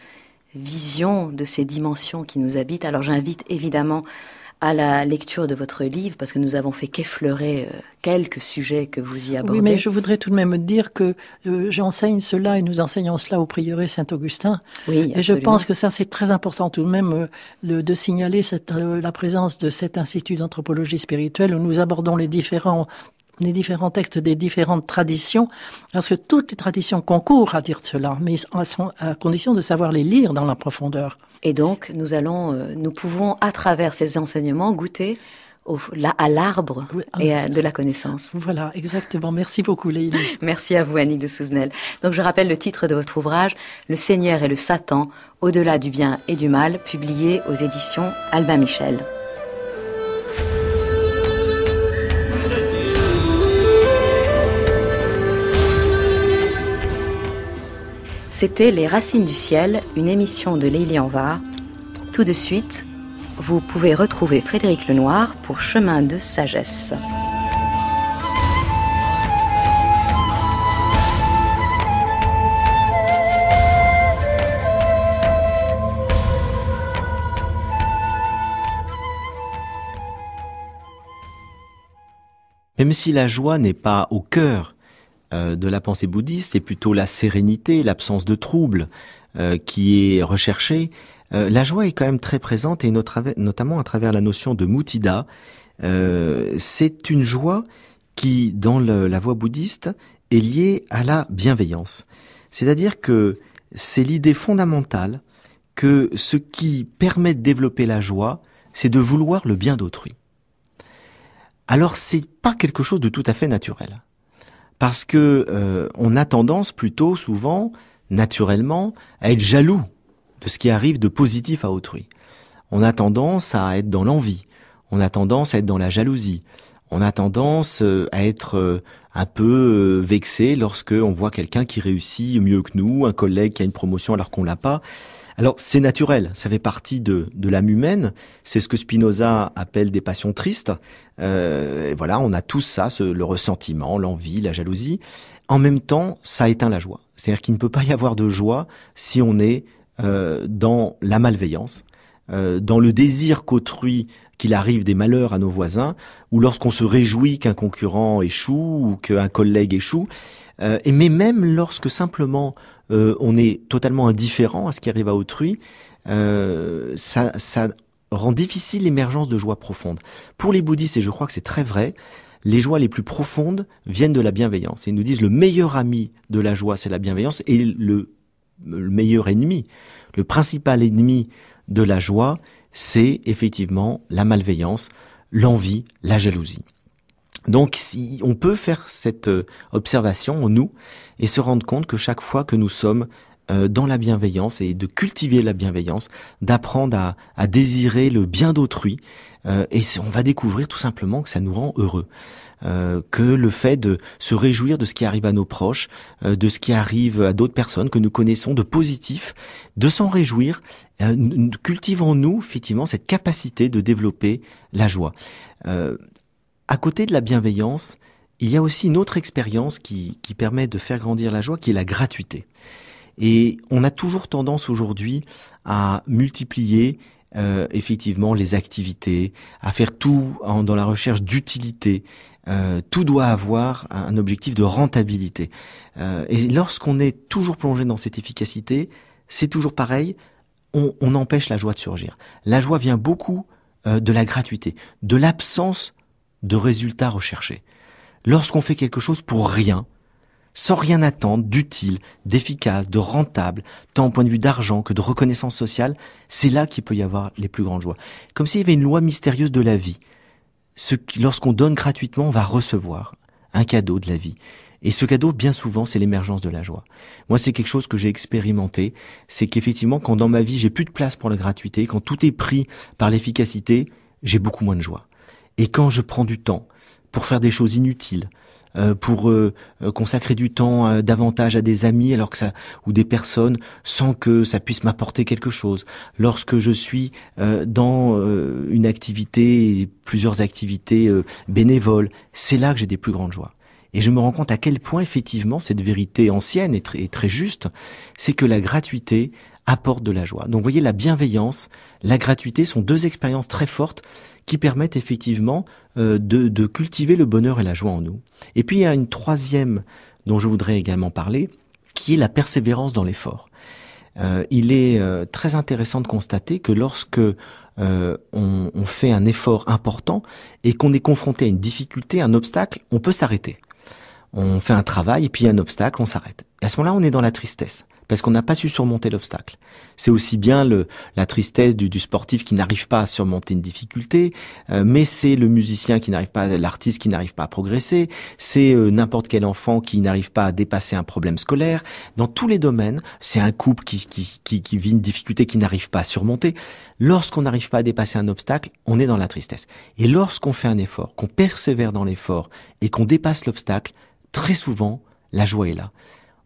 vision de ces dimensions qui nous habitent. Alors j'invite évidemment à la lecture de votre livre, parce que nous avons fait qu'effleurer euh, quelques sujets que vous y abordez. Oui, mais je voudrais tout de même dire que euh, j'enseigne cela et nous enseignons cela au prieuré Saint-Augustin. Oui, absolument. Et je pense que ça, c'est très important tout de même euh, de signaler la présence de cet institut d'anthropologie spirituelle où nous abordons les différents les différents textes des différentes traditions, parce que toutes les traditions concourent à dire cela, mais à, à condition de savoir les lire dans la profondeur. Et donc, nous allons, euh, nous pouvons, à travers ces enseignements, goûter à l'arbre ah, et de la connaissance. Voilà, exactement. Merci beaucoup, Léine. <laughs> Merci à vous, Annie de Souzenel. Donc, je rappelle le titre de votre ouvrage, Le Seigneur et le Satan, au-delà du bien et du mal, publié aux éditions Albin Michel. C'était Les Racines du Ciel, une émission de Lélie Var. Tout de suite, vous pouvez retrouver Frédéric Lenoir pour Chemin de Sagesse. Même si la joie n'est pas au cœur euh, de la pensée bouddhiste, c'est plutôt la sérénité, l'absence de troubles euh, qui est recherchée. Euh, la joie est quand même très présente et notamment à travers la notion de mutida. c'est une joie qui, dans la voie bouddhiste, est liée à la bienveillance. C'est-à-dire que c'est l'idée fondamentale que ce qui permet de développer la joie, c'est de vouloir le bien d'autrui. Alors c'est pas quelque chose de tout à fait naturel parce que euh, on a tendance plutôt souvent, naturellement, à être jaloux de ce qui arrive de positif à autrui. On a tendance à être dans l'envie, on a tendance à être dans la jalousie, on a tendance euh, à être euh, un peu euh, vexé lorsque on voit quelqu'un qui réussit mieux que nous, un collègue qui a une promotion alors qu'on l'a pas. Alors c'est naturel, ça fait partie de, l'âme humaine, c'est ce que Spinoza appelle des passions tristes. et voilà, on a tous ça, le ressentiment, l'envie, la jalousie. En même temps, ça éteint la joie. C'est-à-dire qu'il ne peut pas y avoir de joie si on est dans la malveillance, euh, dans le désir qu'autrui qu'il arrive des malheurs à nos voisins, ou lorsqu'on se réjouit qu'un concurrent échoue ou qu'un collègue échoue, euh, et mais même lorsque simplement euh, on est totalement indifférent à ce qui arrive à autrui, ça, rend difficile l'émergence de joie profonde Pour les bouddhistes, et je crois que c'est très vrai, les joies les plus profondes viennent de la bienveillance. Ils nous disent le meilleur ami de la joie, c'est la bienveillance, et le meilleur ennemi, le principal ennemi de la joie, c'est effectivement la malveillance, l'envie, la jalousie. Donc si on peut faire cette euh, observation en nous et se rendre compte que chaque fois que nous sommes euh, dans la bienveillance et de cultiver la bienveillance, d'apprendre à, à, désirer le bien d'autrui, euh, et on va découvrir tout simplement que ça nous rend heureux. Euh, que le fait de se réjouir de ce qui arrive à nos proches, euh, de ce qui arrive à d'autres personnes que nous connaissons, de positif, de s'en réjouir, euh, cultivons-nous effectivement cette capacité de développer la joie. à côté de la bienveillance, il y a aussi une autre expérience qui, permet de faire grandir la joie, qui est la gratuité. Et on a toujours tendance aujourd'hui à multiplier effectivement les activités, à faire tout dans la recherche d'utilité. Euh, tout doit avoir un objectif de rentabilité. Euh, et lorsqu'on est toujours plongé dans cette efficacité, c'est toujours pareil, on, empêche la joie de surgir. La joie vient beaucoup euh, de la gratuité, de l'absence de résultats recherchés. Lorsqu'on fait quelque chose pour rien, sans rien attendre d'utile, d'efficace, de rentable, tant au point de vue d'argent que de reconnaissance sociale, c'est là qu'il peut y avoir les plus grandes joies. Comme s'il y avait une loi mystérieuse de la vie ce lorsqu'on donne gratuitement, on va recevoir un cadeau de la vie. Et ce cadeau, bien souvent, c'est l'émergence de la joie. Moi, c'est quelque chose que j'ai expérimenté. C'est qu'effectivement, quand dans ma vie, j'ai plus de place pour la gratuité, quand tout est pris par l'efficacité, j'ai beaucoup moins de joie. Et quand je prends du temps pour faire des choses inutiles, euh, pour euh, euh, consacrer du temps davantage à des amis alors que ça ou des personnes sans que ça puisse m'apporter quelque chose. Lorsque je suis dans une activité, plusieurs activités bénévoles, c'est là que j'ai des plus grandes joies. Et je me rends compte à quel point effectivement cette vérité ancienne est très, très juste, c'est que la gratuité apporte de la joie. Donc vous voyez, la bienveillance, la gratuité sont deux expériences très fortes qui permettent effectivement euh, de, cultiver le bonheur et la joie en nous. Et puis il y a une troisième dont je voudrais également parler, qui est la persévérance dans l'effort. Euh, il est euh, très intéressant de constater que lorsque euh, on, fait un effort important et qu'on est confronté à une difficulté, un obstacle, on peut s'arrêter. On fait un travail et puis il y a un obstacle, on s'arrête. À ce moment-là, on est dans la tristesse parce qu'on n'a pas su surmonter l'obstacle. C'est aussi bien la tristesse du, sportif qui n'arrive pas à surmonter une difficulté, euh, mais c'est le musicien qui n'arrive pas, l'artiste qui n'arrive pas à progresser, c'est euh, n'importe quel enfant qui n'arrive pas à dépasser un problème scolaire. Dans tous les domaines, c'est un couple qui, qui vit une difficulté qui n'arrive pas à surmonter. Lorsqu'on n'arrive pas à dépasser un obstacle, on est dans la tristesse. Et lorsqu'on fait un effort, qu'on persévère dans l'effort et qu'on dépasse l'obstacle, très souvent, la joie est là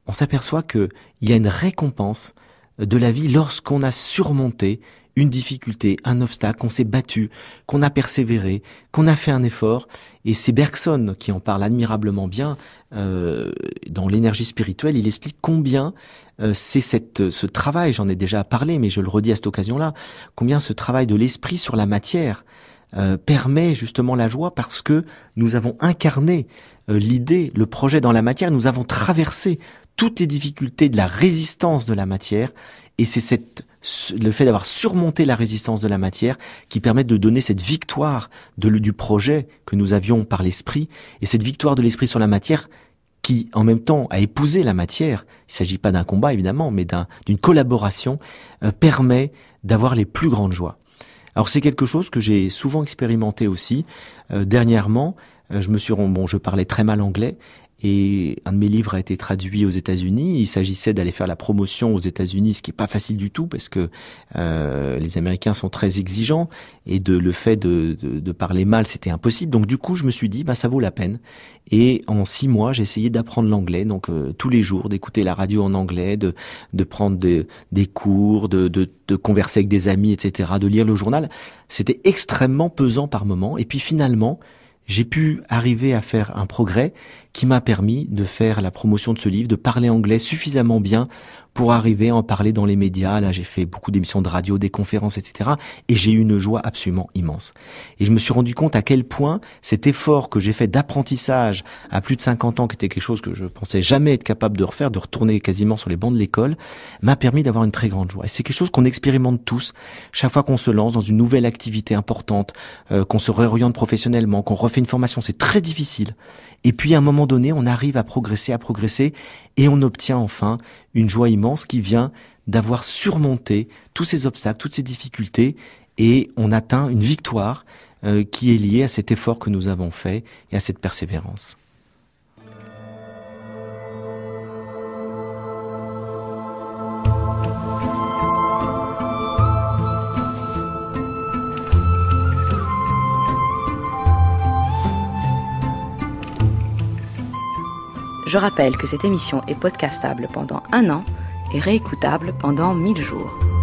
on s'aperçoit qu'il y a une récompense de la vie lorsqu'on a surmonté une difficulté, un obstacle, qu'on s'est battu, qu'on a persévéré, qu'on a fait un effort. Et c'est Bergson qui en parle admirablement bien euh, dans l'énergie spirituelle. Il explique combien euh, c'est cette, ce travail, j'en ai déjà parlé, mais je le redis à cette occasion-là, combien ce travail de l'esprit sur la matière euh, permet justement la joie parce que nous avons incarné l'idée, le projet dans la matière, nous avons traversé toutes les difficultés de la résistance de la matière, et c'est cette le fait d'avoir surmonté la résistance de la matière qui permet de donner cette victoire de, du projet que nous avions par l'esprit et cette victoire de l'esprit sur la matière qui en même temps a épousé la matière, il s'agit pas d'un combat évidemment, mais d'une collaboration, euh, permet d'avoir les plus grandes joies. Alors c'est quelque chose que j'ai souvent expérimenté aussi. Euh, dernièrement, euh, je me suis bon, je parlais très mal anglais et un de mes livres a été traduit aux États-Unis. Il s'agissait d'aller faire la promotion aux États-Unis, ce qui n'est pas facile du tout parce que euh, les Américains sont très exigeants et de le fait de, de, de parler mal, c'était impossible. Donc du coup, je me suis dit, bah ça vaut la peine. Et en six mois, j'ai essayé d'apprendre l'anglais, donc euh, tous les jours, d'écouter la radio en anglais, de, de prendre des cours, de, de, de converser avec des amis, etc., de lire le journal. C'était extrêmement pesant par moment. Et puis finalement, j'ai pu arriver à faire un progrès qui m'a permis de faire la promotion de ce livre, de parler anglais suffisamment bien pour arriver à en parler dans les médias. Là, j'ai fait beaucoup d'émissions de radio, des conférences, etc. Et j'ai eu une joie absolument immense. Et je me suis rendu compte à quel point cet effort que j'ai fait d'apprentissage à plus de 50 ans, qui était quelque chose que je pensais jamais être capable de refaire, de retourner quasiment sur les bancs de l'école, m'a permis d'avoir une très grande joie. Et c'est quelque chose qu'on expérimente tous chaque fois qu'on se lance dans une nouvelle activité importante, euh, qu'on se réoriente professionnellement, qu'on refait une formation. C'est très difficile. Et puis, à un moment donné, on arrive à progresser, à progresser, et on obtient enfin une joie immense qui vient d'avoir surmonté tous ces obstacles, toutes ces difficultés, et on atteint une victoire euh, qui est liée à cet effort que nous avons fait et à cette persévérance. Je rappelle que cette émission est podcastable pendant un an et réécoutable pendant 1000 jours.